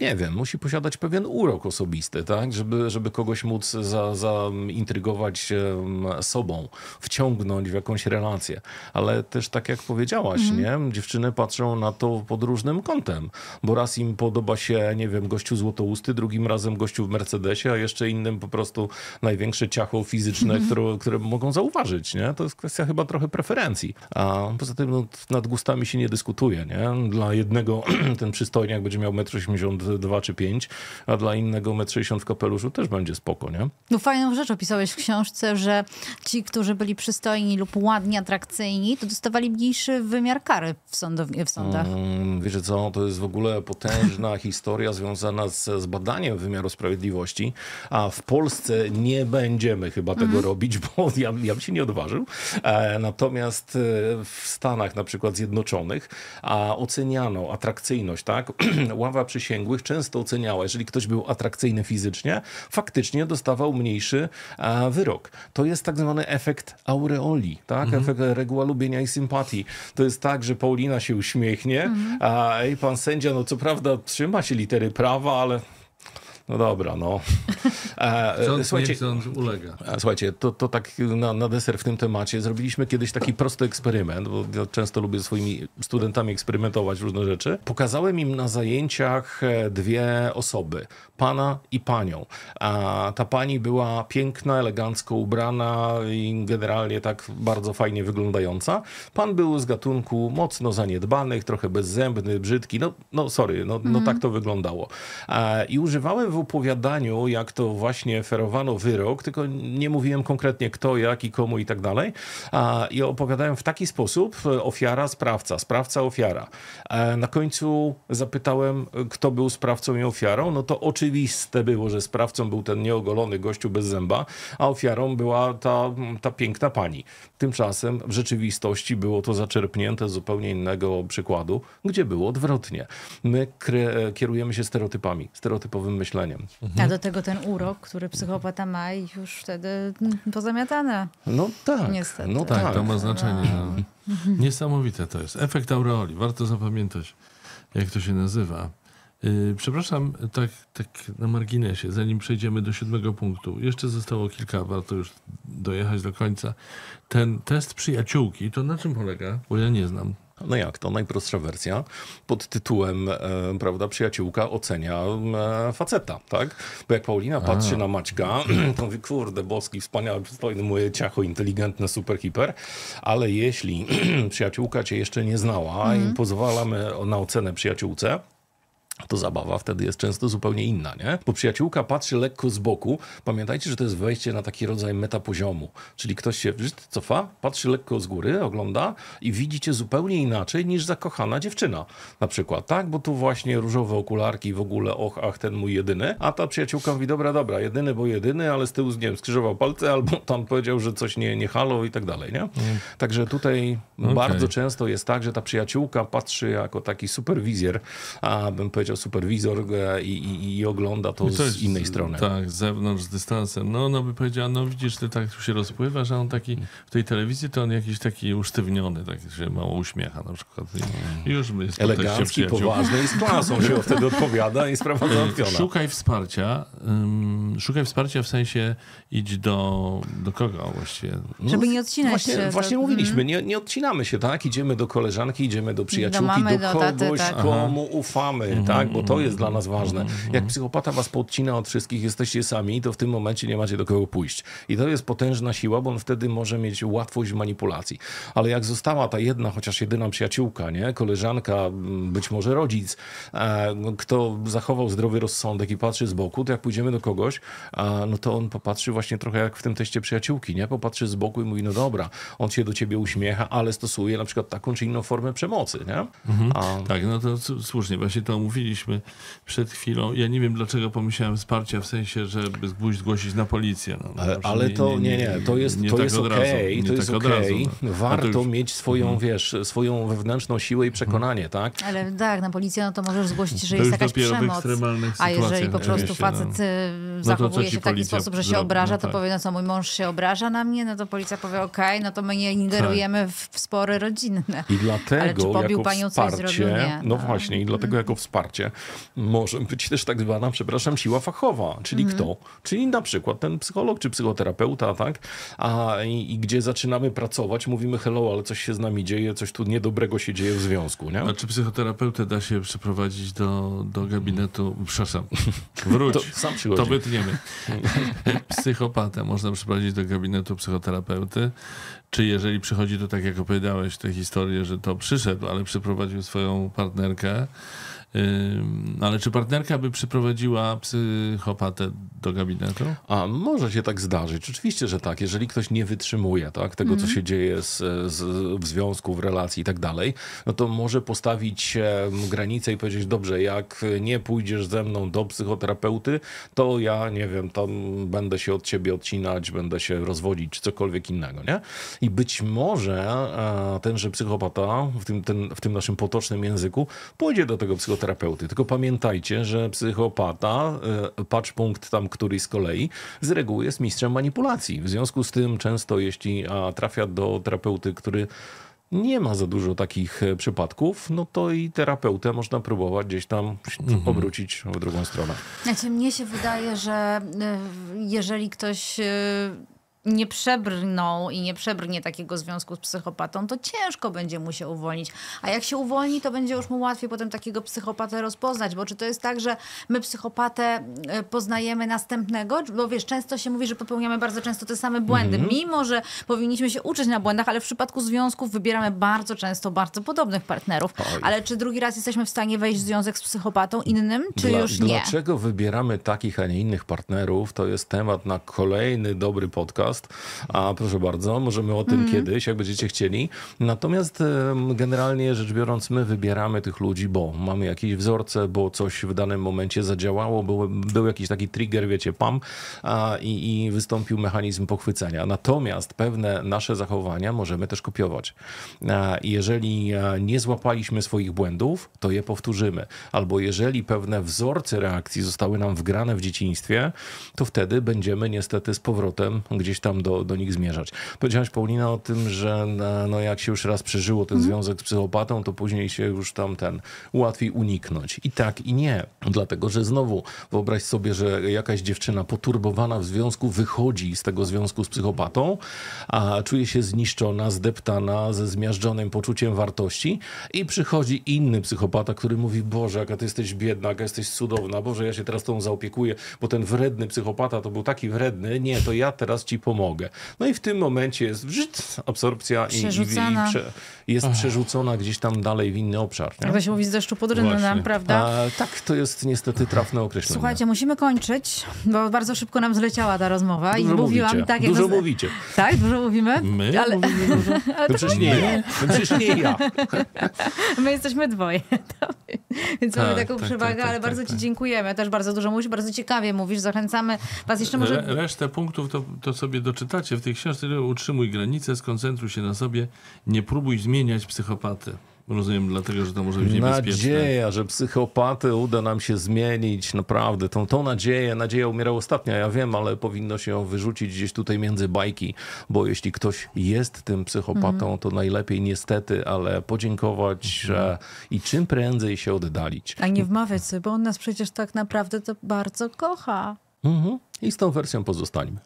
nie wiem, musi posiadać pewien urok osobisty, tak? Żeby, żeby kogoś móc za, zaintrygować sobą, wciągnąć w jakąś relację. Ale też tak jak powiedziałaś, mm. nie? Dziewczyny patrzą na to pod różnym kątem, bo raz im podoba się, nie wiem, gościu złotousty, drugim razem gościu w Mercedesie, a jeszcze innym po prostu największe ciacho fizyczne, mm. które, które mogą zauważyć, nie? To jest kwestia chyba trochę preferencji. A poza tym no, nad gustami się nie dyskutuje, nie? Dla jednego *clears throat* ten przystojniak będzie miał 1,80 m 1,62 czy 5, a dla innego 1,60 m w kapeluszu też będzie spoko, nie? No fajną rzecz opisałeś w książce, że ci, którzy byli przystojni lub ładnie atrakcyjni, to dostawali mniejszy wymiar kary w, sądow- w sądach. Um, co, to jest w ogóle potężna *laughs* historia związana z, z badaniem wymiaru sprawiedliwości, a w Polsce nie będziemy chyba tego mm. robić, bo *laughs* ja, ja bym się nie odważył. E, natomiast e, w Stanach na przykład Zjednoczonych a oceniano atrakcyjność, tak? *clears throat* Ława przy przysięgłych często oceniała, jeżeli ktoś był atrakcyjny fizycznie, faktycznie dostawał mniejszy wyrok. To jest tak zwany efekt aureoli, tak? Mhm. Efekt reguła lubienia i sympatii. To jest tak, że Paulina się uśmiechnie, mhm. a pan sędzia, no co prawda trzyma się litery prawa, ale no dobra, no. *laughs* E, słuchajcie, ulega. Słuchajcie, to, to tak na, na deser w tym temacie zrobiliśmy kiedyś taki prosty eksperyment, bo ja często lubię swoimi studentami eksperymentować różne rzeczy. Pokazałem im na zajęciach e, dwie osoby pana i panią. A ta pani była piękna, elegancko ubrana i generalnie tak bardzo fajnie wyglądająca. Pan był z gatunku mocno zaniedbanych, trochę bezzębny, brzydki. No, no sorry, no, mm. no mhm. tak to wyglądało. I używałem w opowiadaniu, jak to właśnie ferowano wyrok, tylko nie mówiłem konkretnie kto, jak i komu i tak dalej. I opowiadałem w taki sposób ofiara, sprawca, sprawca, ofiara. Na końcu zapytałem, kto był sprawcą i ofiarą, no to oczywiście oczywiste było, że sprawcą był ten nieogolony gościu bez zęba, a ofiarą była ta, ta piękna pani. Tymczasem w rzeczywistości było to zaczerpnięte z zupełnie innego przykładu, gdzie było odwrotnie. My kierujemy się stereotypami, stereotypowym myśleniem. Mhm. A do tego ten urok, który psychopata ma i już wtedy pozamiatane. No tak. Niestety. No tak, tak. to ma znaczenie. No. no. Niesamowite to jest. Efekt aureoli, warto zapamiętać, jak to się nazywa. Y, przepraszam, tak, tak na marginesie, zanim przejdziemy do siódmego punktu, jeszcze zostało kilka, warto już dojechać do końca. Ten test przyjaciółki, to na czym polega? Bo ja nie znam. No jak to? Najprostsza wersja pod tytułem, e, prawda, przyjaciółka ocenia e, faceta, tak? Bo jak Paulina patrzy na Maćka, *clears throat* to mówi, kurde, boski, wspaniały, przystojny, moje ciacho, inteligentne, super, hiper. Ale jeśli *clears throat* przyjaciółka cię jeszcze nie znała mm i pozwalamy na ocenę przyjaciółce, to zabawa wtedy jest często zupełnie inna, nie? Bo przyjaciółka patrzy lekko z boku. Pamiętajcie, że to jest wejście na taki rodzaj metapoziomu, czyli ktoś się cofa, patrzy lekko z góry, ogląda i widzicie zupełnie inaczej niż zakochana dziewczyna na przykład, tak? Bo tu właśnie różowe okularki w ogóle, och, ach, ten mój jedyny, a ta przyjaciółka mówi, dobra, dobra, jedyny, bo jedyny, ale z tyłu, nie wiem, skrzyżował palce albo *laughs* tam powiedział, że coś nie, nie halo i tak dalej, nie? Mm. Także tutaj okay. bardzo często jest tak, że ta przyjaciółka patrzy jako taki superwizjer, a bym powiedział siedział superwizor e, i, i, i ogląda to z innej strony. Tak, z zewnątrz, z dystansem. No no by powiedziała, no widzisz, ty tak tu się rozpływa, że on taki w tej telewizji to on jakiś taki usztywniony, tak się mało uśmiecha na przykład. I już jest Elegancki, poważny i z klasą się wtedy odpowiada i sprawa załatwiona. Szukaj wsparcia, szukaj wsparcia w sensie idź do, do kogo właściwie? No, Żeby nie odcinać właśnie, się. Właśnie to... mówiliśmy, mhm. nie, nie odcinamy się, tak? Idziemy do koleżanki, idziemy do przyjaciółki, do, mamy, do kogoś, do taty, tak. komu ufamy, mhm. tak? tak? Bo to jest dla nas mhm. ważne. Mhm. Jak psychopata was podcina od wszystkich, jesteście sami, to w tym momencie nie macie do kogo pójść. I to jest potężna siła, bo on wtedy może mieć łatwość w manipulacji. Ale jak została ta jedna, chociaż jedyna przyjaciółka, nie? Koleżanka, mm, być może rodzic, e, kto zachował zdrowy rozsądek i patrzy z boku, to jak pójdziemy do kogoś, no to on popatrzy właśnie trochę jak w tym teście przyjaciółki, nie? Popatrzy z boku i mówi, no dobra, on się do ciebie uśmiecha, ale stosuje na przykład taką czy inną formę przemocy, nie? Mhm. A... Tak, no to słusznie, właśnie to mówili zgłosiliśmy przed chwilą. Ja nie wiem, dlaczego pomyślałem wsparcia w sensie, żeby zgłosić na policję. No, no ale, ale nie, to nie, nie, nie, to jest, nie to tak jest okej, okay, to tak jest Okay. No Warto już... mieć swoją, mhm. wiesz, swoją wewnętrzną siłę i mhm. przekonanie, tak? Ale tak, na policję no to możesz zgłosić, że to jest jakaś przemoc. A jeżeli po prostu no. facet y, zachowuje się w taki sposób, że się obraża, to tak. powie, no co, mój mąż się obraża na mnie, no to policja powie, okej, no to my nie ingerujemy tak. w spory rodzinne. I dlatego Ale czy pobił jako panią wsparcie, coś zrobił? Nie. No, no właśnie, i dlatego jako wsparcie sporcie może być też tak zwana, przepraszam, siła fachowa, czyli mhm. kto? Czyli na przykład ten psycholog czy psychoterapeuta, tak? A i, i, gdzie zaczynamy pracować, mówimy hello, ale coś się z nami dzieje, coś tu niedobrego się dzieje w związku, nie? A czy psychoterapeutę da się przeprowadzić do, do mhm. gabinetu? Przepraszam, *laughs* wróć. To, sam przychodzi. To wytniemy. *laughs* Psychopatę można przeprowadzić do gabinetu psychoterapeuty, czy jeżeli przychodzi to tak, jak opowiadałeś, tę historię, że to przyszedł, ale przeprowadził swoją partnerkę, ale czy partnerka by przyprowadziła psychopatę do gabinetu? A może się tak zdarzyć. Oczywiście, że tak. Jeżeli ktoś nie wytrzymuje tak, tego, mm. co mhm. się dzieje z, z, w związku, w relacji i tak dalej, no to może postawić granicę i powiedzieć, dobrze, jak nie pójdziesz ze mną do psychoterapeuty, to ja, nie wiem, tam będę się od ciebie odcinać, będę się rozwodzić, czy cokolwiek innego, nie? I być może e, tenże psychopata, w tym, ten, w tym naszym potocznym języku, pójdzie do tego psychoterapeuty psychoterapeuty. Tylko pamiętajcie, że psychopata, e, patrz punkt tam któryś z kolei, z reguły jest mistrzem manipulacji. W związku z tym często jeśli a, trafia do terapeuty, który nie ma za dużo takich e, przypadków, no to i terapeutę można próbować gdzieś tam mhm. obrócić w drugą stronę. Znaczy, mnie się wydaje, że e, jeżeli ktoś nie przebrną i nie przebrnie takiego związku z psychopatą, to ciężko będzie mu się uwolnić. A jak się uwolni, to będzie już mu łatwiej potem takiego psychopatę rozpoznać, bo czy to jest tak, że my psychopatę e, poznajemy następnego? Bo wiesz, często się mówi, że popełniamy bardzo często te same błędy, mm -hmm. mimo że powinniśmy się uczyć na błędach, ale w przypadku związków wybieramy bardzo często bardzo podobnych partnerów. Oj. Ale czy drugi raz jesteśmy w stanie wejść w związek z psychopatą innym, czy Dla, już nie? Dlaczego wybieramy takich, a nie innych partnerów? To jest temat na kolejny dobry podcast podcast. A proszę bardzo, możemy o tym mm. kiedyś, jak będziecie chcieli. Natomiast generalnie rzecz biorąc, my wybieramy tych ludzi, bo mamy jakieś wzorce, bo coś w danym momencie zadziałało, był, był jakiś taki trigger, wiecie, pam, a, i, i wystąpił mechanizm pochwycenia. Natomiast pewne nasze zachowania możemy też kopiować. A, jeżeli e, nie złapaliśmy swoich błędów, to je powtórzymy. Albo jeżeli pewne wzorce reakcji zostały nam wgrane w dzieciństwie, to wtedy będziemy niestety z powrotem gdzieś tam do, do nich zmierzać. Powiedziałaś Paulina o tym, że na, e, no jak się już raz przeżyło ten mhm. związek z psychopatą, to później się już tam ten łatwiej uniknąć. I tak i nie. Dlatego, że znowu wyobraź sobie, że jakaś dziewczyna poturbowana w związku wychodzi z tego związku z psychopatą, a czuje się zniszczona, zdeptana, ze zmiażdżonym poczuciem wartości i przychodzi inny psychopata, który mówi, Boże, jaka ty jesteś biedna, jaka jesteś cudowna, Boże, ja się teraz tą zaopiekuję, bo ten wredny psychopata to był taki wredny, nie, to ja teraz ci pomogę pomogę. No i w tym momencie jest wrzyt, absorpcja i, i, i prze, jest Ach. przerzucona gdzieś tam dalej w inny obszar. Nie? Jak to się mówi z deszczu pod prawda? A, tak, to jest niestety trafne określenie. Słuchajcie, musimy kończyć, bo bardzo szybko nam zleciała ta rozmowa dużo i mówiłam tak, jak Dużo mówicie. Tak, dużo mówimy? My ale... mówimy *laughs* ale to przecież nie, ja. przecież nie ja. *laughs* My jesteśmy dwoje. *laughs* Więc mamy tak, taką tak, przewagę, tak, tak ale tak, bardzo ci dziękujemy. Też bardzo dużo mówisz, bardzo ciekawie mówisz. Zachęcamy was jeszcze może... Re, resztę punktów to, to sobie doczytacie w tej książce, utrzymuj granice, skoncentruj się na sobie, nie próbuj zmieniać psychopaty. Rozumiem, dlatego, że to może być niebezpieczne. Nadzieja, że psychopaty uda nam się zmienić, naprawdę. Tą, tą nadzieję, nadzieja umiera ostatnia, ja wiem, ale powinno się ją wyrzucić gdzieś tutaj między bajki, bo jeśli ktoś jest tym psychopatą, mm. to najlepiej niestety, ale podziękować mm. i czym prędzej się oddalić. A nie wmawiać sobie, bo on nas przecież tak naprawdę to bardzo kocha. Mhm. I z tą wersją pozostańmy.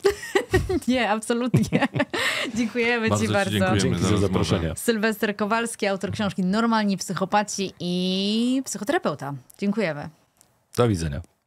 *laughs* Nie, absolutnie. *laughs* Dziękujemy bardzo Ci bardzo. Dziękujemy Dzięki za, za zaproszenie. Sylwester Kowalski, autor książki Normalni Psychopaci i psychoterapeuta. Dziękujemy. Do widzenia.